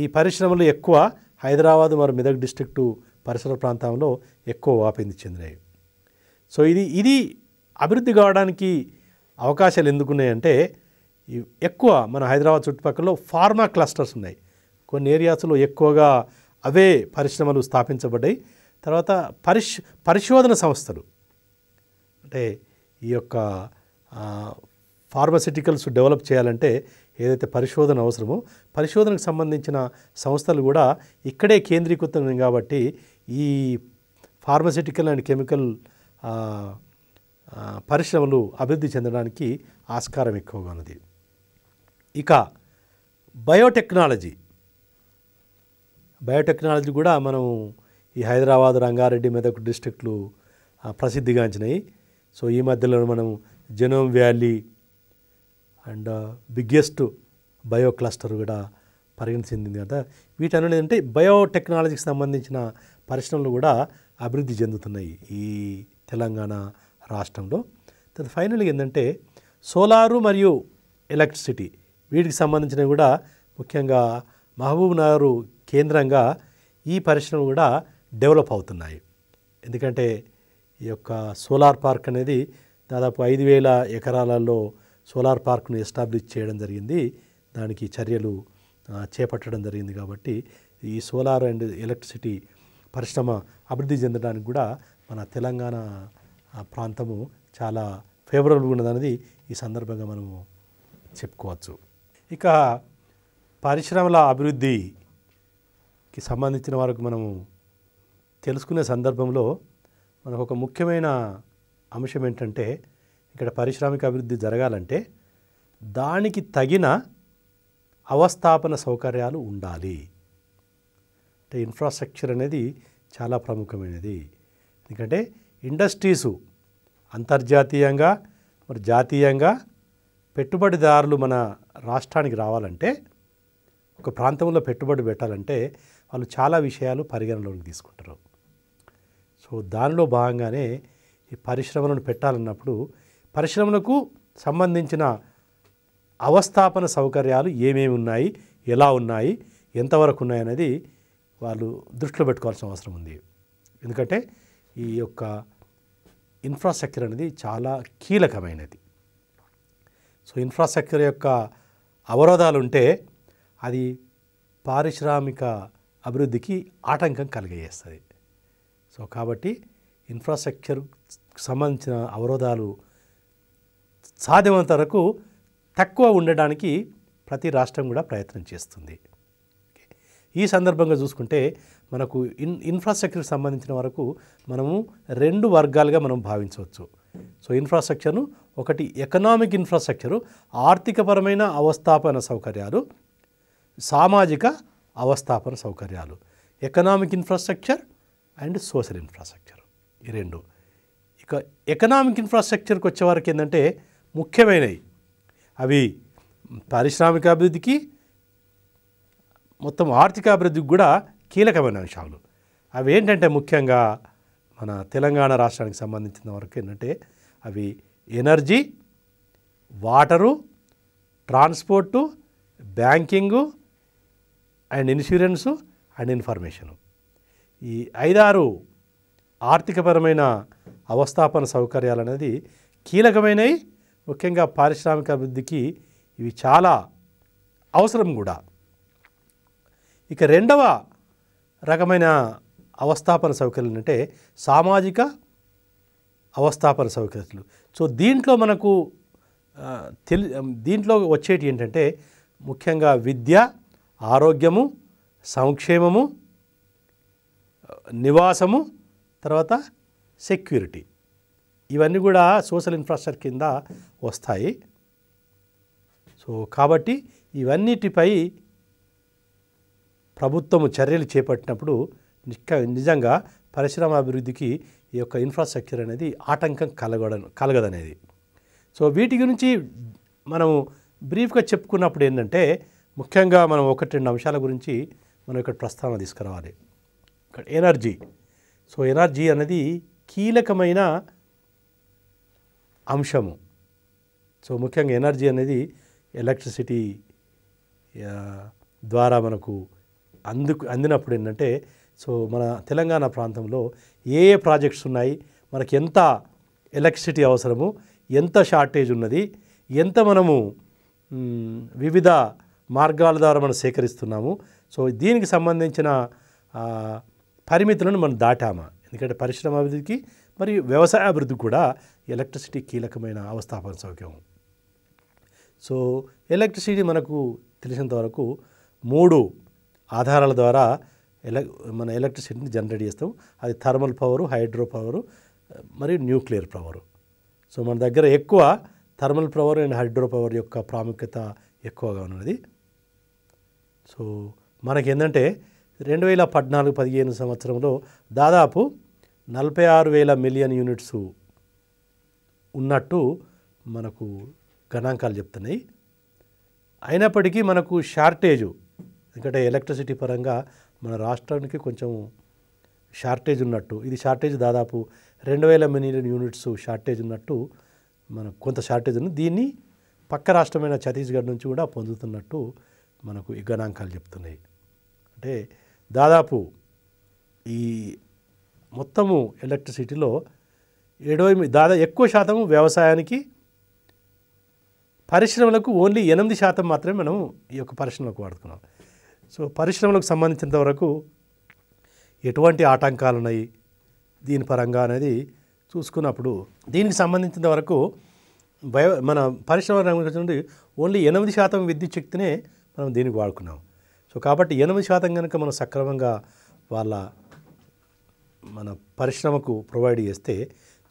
ఈ పరిశ్రమలు ఎక్కువ హైదరాబాద్ మరియు మెదక్ డిస్టిక్టు పరిసర ప్రాంతంలో ఎక్కువ వ్యాపింది చెందినాయి సో ఇది ఇది అభివృద్ధి కావడానికి అవకాశాలు ఎందుకున్నాయంటే ఎక్కువ మన హైదరాబాద్ చుట్టుపక్కల ఫార్మా క్లస్టర్స్ ఉన్నాయి కొన్ని ఏరియాస్లో ఎక్కువగా అవే పరిశ్రమలు స్థాపించబడ్డాయి తర్వాత పరిశ్ పరిశోధన సంస్థలు అంటే ఈ యొక్క ఫార్మసిటికల్స్ డెవలప్ చేయాలంటే ఏదైతే పరిశోధన అవసరమో పరిశోధనకు సంబంధించిన సంస్థలు కూడా ఇక్కడే కేంద్రీకృతం కాబట్టి ఈ ఫార్మసిటికల్ అండ్ కెమికల్ పరిశ్రమలు అభివృద్ధి చెందడానికి ఆస్కారం ఎక్కువగా ఉన్నది ఇక బయోటెక్నాలజీ బయోటెక్నాలజీ కూడా మనం ఈ హైదరాబాద్ రంగారెడ్డి మెదక్ డిస్ట్రిక్ట్లు ప్రసిద్ధిగాంచినాయి సో ఈ మధ్యలో మనం genome valley and biggest bio cluster కూడా పరిగణించింది కదా వీటన్నిటి అంటే బయోటెక్నాలజీకి సంబంధించిన పరిశ్రమలు కూడా అభివృద్ధి చెందుతున్నాయి ఈ తెలంగాణ రాష్ట్రంలో ఫైనల్గా ఏంటంటే సోలారు మరియు ఎలక్ట్రిసిటీ వీటికి సంబంధించినవి కూడా ముఖ్యంగా మహబూబ్ నగర్ కేంద్రంగా ఈ పరిశ్రమలు కూడా డెవలప్ అవుతున్నాయి ఎందుకంటే ఈ యొక్క సోలార్ పార్క్ అనేది దాదాపు ఐదు వేల ఎకరాలలో సోలార్ పార్క్ను ఎస్టాబ్లిష్ చేయడం జరిగింది దానికి చర్యలు చేపట్టడం జరిగింది కాబట్టి ఈ సోలార్ అండ్ ఎలక్ట్రిసిటీ పరిశ్రమ అభివృద్ధి చెందడానికి కూడా మన తెలంగాణ ప్రాంతము చాలా ఫేవరబుల్గా ఉన్నదనేది ఈ సందర్భంగా మనము చెప్పుకోవచ్చు ఇక పరిశ్రమల అభివృద్ధికి సంబంధించిన వరకు మనము తెలుసుకునే సందర్భంలో మనకు ఒక ముఖ్యమైన అంశం ఏంటంటే ఇక్కడ పారిశ్రామిక అభివృద్ధి జరగాలంటే దానికి తగిన అవస్థాపన సౌకర్యాలు ఉండాలి అంటే ఇన్ఫ్రాస్ట్రక్చర్ అనేది చాలా ప్రముఖమైనది ఎందుకంటే ఇండస్ట్రీసు అంతర్జాతీయంగా మరి జాతీయంగా పెట్టుబడిదారులు మన రాష్ట్రానికి రావాలంటే ఒక ప్రాంతంలో పెట్టుబడి పెట్టాలంటే వాళ్ళు చాలా విషయాలు పరిగణలోకి తీసుకుంటారు సో దానిలో భాగంగానే ఈ పరిశ్రమలను పెట్టాలన్నప్పుడు పరిశ్రమలకు సంబంధించిన అవస్థాపన సౌకర్యాలు ఏమేమి ఉన్నాయి ఎలా ఉన్నాయి ఎంతవరకు ఉన్నాయనేది అనేది వాళ్ళు దృష్టిలో పెట్టుకోవాల్సిన అవసరం ఉంది ఎందుకంటే ఈ యొక్క ఇన్ఫ్రాస్ట్రక్చర్ అనేది చాలా కీలకమైనది సో ఇన్ఫ్రాస్ట్రక్చర్ యొక్క అవరోధాలు ఉంటే అది పారిశ్రామిక అభివృద్ధికి ఆటంకం కలిగజేస్తుంది సో కాబట్టి ఇన్ఫ్రాస్ట్రక్చర్ సంబంధించిన అవరోధాలు సాధ్యమైనంత వరకు తక్కువ ఉండడానికి ప్రతి రాష్ట్రం కూడా ప్రయత్నం చేస్తుంది ఈ సందర్భంగా చూసుకుంటే మనకు ఇన్ ఇన్ఫ్రాస్ట్రక్చర్కి సంబంధించిన వరకు మనము రెండు వర్గాలుగా మనం భావించవచ్చు సో ఇన్ఫ్రాస్ట్రక్చర్ను ఒకటి ఎకనామిక్ ఇన్ఫ్రాస్ట్రక్చరు ఆర్థికపరమైన అవస్థాపన సౌకర్యాలు సామాజిక అవస్థాపన సౌకర్యాలు economic infrastructure and social infrastructure ఈ రెండు ఇక ఎకనామిక్ ఇన్ఫ్రాస్ట్రక్చర్కి వచ్చేవారికి ఏంటంటే ముఖ్యమైనవి అవి పారిశ్రామిక అభివృద్ధికి మొత్తం ఆర్థికాభివృద్ధికి కూడా కీలకమైన అంశాలు అవి ఏంటంటే ముఖ్యంగా మన తెలంగాణ రాష్ట్రానికి సంబంధించిన వరకు ఏంటంటే అవి energy water transport banking and insurance and information ఈ ఐదారు ఆర్థికపరమైన అవస్థాపన సౌకర్యాలు అనేది కీలకమైనవి ముఖ్యంగా పారిశ్రామిక అభివృద్ధికి ఇవి చాలా అవసరం కూడా ఇక రెండవ రకమైన అవస్థాపన సౌకర్యాలు అంటే సామాజిక అవస్థాపన సౌకర్యాలు సో దీంట్లో మనకు తెలి దీంట్లో వచ్చేటి ఏంటంటే ముఖ్యంగా విద్య ఆరోగ్యము సంక్షేమము నివాసము తర్వాత సెక్యూరిటీ ఇవన్నీ కూడా సోషల్ ఇన్ఫ్రాస్ట్రక్చర్ కింద వస్తాయి సో కాబట్టి ఇవన్నిటిపై ప్రభుత్వము చర్యలు చేపట్టినప్పుడు నిజంగా పరిశ్రమ అభివృద్ధికి ఈ యొక్క ఇన్ఫ్రాస్ట్రక్చర్ అనేది ఆటంకం కలగడ కలగదనేది సో వీటి గురించి మనము బ్రీఫ్గా చెప్పుకున్నప్పుడు ఏంటంటే ముఖ్యంగా మనం ఒకటి రెండు అంశాల గురించి మనం ఇక్కడ ప్రస్తావన తీసుకురావాలి ఇక్కడ ఎనర్జీ సో ఎనర్జీ అనేది కీలకమైన అంశము సో ముఖ్యంగా ఎనర్జీ అనేది ఎలక్ట్రిసిటీ ద్వారా మనకు అందుకు అందినప్పుడు ఏంటంటే సో మన తెలంగాణ ప్రాంతంలో ఏ ఏ ప్రాజెక్ట్స్ ఉన్నాయి మనకి ఎంత ఎలక్ట్రిసిటీ అవసరము ఎంత షార్టేజ్ ఉన్నది ఎంత మనము వివిధ మార్గాల ద్వారా మనం సేకరిస్తున్నాము సో దీనికి సంబంధించిన పరిమితులను మనం దాటామా ఎందుకంటే పరిశ్రమ అభివృద్ధికి మరియు వ్యవసాయ అభివృద్ధికి కూడా ఎలక్ట్రిసిటీ కీలకమైన అవస్థాపన సౌక్యం సో ఎలక్ట్రిసిటీ మనకు తెలిసినంత వరకు మూడు ఆధారాల ద్వారా ఎలక్ మన ఎలక్ట్రిసిటీని జనరేట్ చేస్తాం అది థర్మల్ పవరు హైడ్రో పవరు మరియు న్యూక్లియర్ పవరు సో మన దగ్గర ఎక్కువ thermal power and hydro power యొక్క ప్రాముఖ్యత ఎక్కువగా ఉన్నది సో మనకి ఏంటంటే రెండు వేల పద్నాలుగు పదిహేను సంవత్సరంలో దాదాపు నలభై ఆరు వేల మిలియన్ యూనిట్స్ ఉన్నట్టు మనకు గణాంకాలు చెప్తున్నాయి అయినప్పటికీ మనకు షార్టేజు ఎందుకంటే ఎలక్ట్రిసిటీ పరంగా మన రాష్ట్రానికి కొంచెం షార్టేజ్ ఉన్నట్టు ఇది షార్టేజ్ దాదాపు రెండు వేల మిలియన్ యూనిట్స్ షార్టేజ్ ఉన్నట్టు మనకు కొంత షార్టేజ్ ఉంది దీన్ని పక్క రాష్ట్రమైన ఛత్తీస్గఢ్ నుంచి కూడా పొందుతున్నట్టు మనకు ఈ గణాంకాలు చెప్తున్నాయి అంటే దాదాపు ఈ మొత్తము ఎలక్ట్రిసిటీలో ఏడవ దాదా ఎక్కువ శాతం వ్యవసాయానికి పరిశ్రమలకు ఓన్లీ ఎనిమిది శాతం మాత్రమే మనం ఈ యొక్క పరిశ్రమలకు వాడుతున్నాం సో పరిశ్రమలకు సంబంధించినంత వరకు ఎటువంటి ఆటంకాలు ఉన్నాయి దీని పరంగా అనేది చూసుకున్నప్పుడు దీనికి సంబంధించినంత వరకు బయ మన పరిశ్రమ రంగం నుండి ఓన్లీ ఎనిమిది శాతం విద్యుత్ శక్తినే మనం దీనికి వాడుకున్నాం సో కాబట్టి ఎనిమిది శాతం కనుక మనం సక్రమంగా వాళ్ళ మన పరిశ్రమకు ప్రొవైడ్ చేస్తే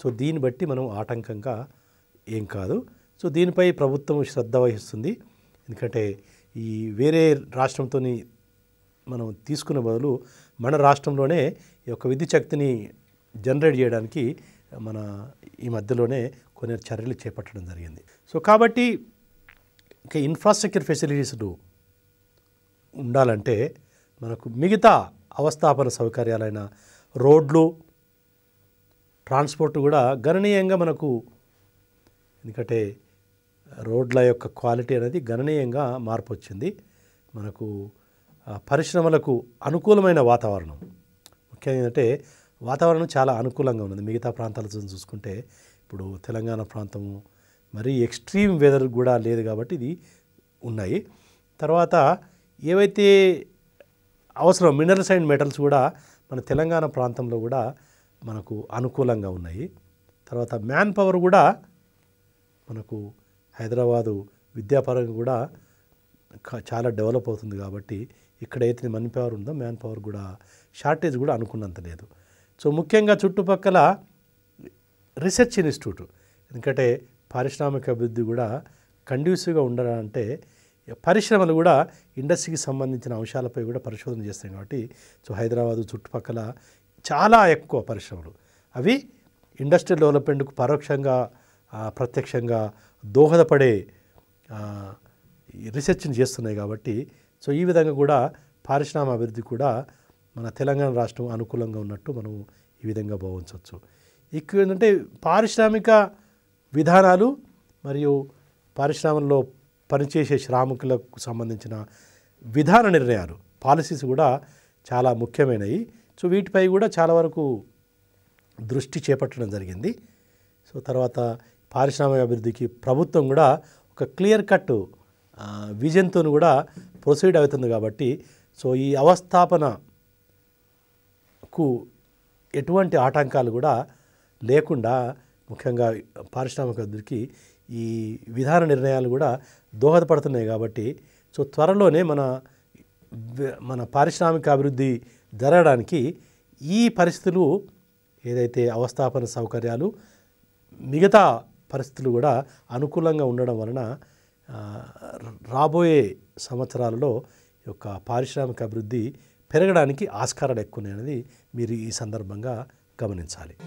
సో దీన్ని బట్టి మనం ఆటంకంగా ఏం కాదు సో దీనిపై ప్రభుత్వం శ్రద్ధ వహిస్తుంది ఎందుకంటే ఈ వేరే రాష్ట్రంతో మనం తీసుకున్న బదులు మన రాష్ట్రంలోనే ఈ యొక్క విద్యుత్ శక్తిని జనరేట్ చేయడానికి మన ఈ మధ్యలోనే కొన్ని చర్యలు చేపట్టడం జరిగింది సో కాబట్టి ఇంకా ఇన్ఫ్రాస్ట్రక్చర్ ఫెసిలిటీస్లు ఉండాలంటే మనకు మిగతా అవస్థాపన సౌకర్యాలైన రోడ్లు ట్రాన్స్పోర్ట్ కూడా గణనీయంగా మనకు ఎందుకంటే రోడ్ల యొక్క క్వాలిటీ అనేది గణనీయంగా మార్పు వచ్చింది మనకు పరిశ్రమలకు అనుకూలమైన వాతావరణం ముఖ్యంగా ఏంటంటే వాతావరణం చాలా అనుకూలంగా ఉన్నది మిగతా ప్రాంతాలతో చూసుకుంటే ఇప్పుడు తెలంగాణ ప్రాంతము మరీ ఎక్స్ట్రీమ్ వెదర్ కూడా లేదు కాబట్టి ఇది ఉన్నాయి తర్వాత ఏవైతే అవసరం మినరల్స్ అండ్ మెటల్స్ కూడా మన తెలంగాణ ప్రాంతంలో కూడా మనకు అనుకూలంగా ఉన్నాయి తర్వాత మ్యాన్ పవర్ కూడా మనకు హైదరాబాదు విద్యాపరంగా కూడా చాలా డెవలప్ అవుతుంది కాబట్టి ఇక్కడ అయితే మన్ పవర్ ఉందో మ్యాన్ పవర్ కూడా షార్టేజ్ కూడా అనుకున్నంత లేదు సో ముఖ్యంగా చుట్టుపక్కల రీసెర్చ్ ఇన్స్టిట్యూట్ ఎందుకంటే పారిశ్రామిక అభివృద్ధి కూడా కండ్యూసివ్గా ఉండాలంటే పరిశ్రమలు కూడా ఇండస్ట్రీకి సంబంధించిన అంశాలపై కూడా పరిశోధన చేస్తాయి కాబట్టి సో హైదరాబాదు చుట్టుపక్కల చాలా ఎక్కువ పరిశ్రమలు అవి ఇండస్ట్రియల్ డెవలప్మెంట్కు పరోక్షంగా ప్రత్యక్షంగా దోహదపడే రీసెర్చ్ని చేస్తున్నాయి కాబట్టి సో ఈ విధంగా కూడా పారిశ్రామిక అభివృద్ధి కూడా మన తెలంగాణ రాష్ట్రం అనుకూలంగా ఉన్నట్టు మనం ఈ విధంగా భావించవచ్చు ఇక్కడ ఏంటంటే పారిశ్రామిక విధానాలు మరియు పారిశ్రామంలో పనిచేసే శ్రామికులకు సంబంధించిన విధాన నిర్ణయాలు పాలసీస్ కూడా చాలా ముఖ్యమైనవి సో వీటిపై కూడా చాలా వరకు దృష్టి చేపట్టడం జరిగింది సో తర్వాత పారిశ్రామిక అభివృద్ధికి ప్రభుత్వం కూడా ఒక క్లియర్ కట్ విజన్తో కూడా ప్రొసీడ్ అవుతుంది కాబట్టి సో ఈ అవస్థాపనకు ఎటువంటి ఆటంకాలు కూడా లేకుండా ముఖ్యంగా పారిశ్రామిక అభివృద్ధికి ఈ విధాన నిర్ణయాలు కూడా దోహదపడుతున్నాయి కాబట్టి సో త్వరలోనే మన మన పారిశ్రామిక అభివృద్ధి జరగడానికి ఈ పరిస్థితులు ఏదైతే అవస్థాపన సౌకర్యాలు మిగతా పరిస్థితులు కూడా అనుకూలంగా ఉండడం వలన రాబోయే సంవత్సరాలలో యొక్క పారిశ్రామిక అభివృద్ధి పెరగడానికి ఆస్కారాలు ఎక్కువ అనేది మీరు ఈ సందర్భంగా గమనించాలి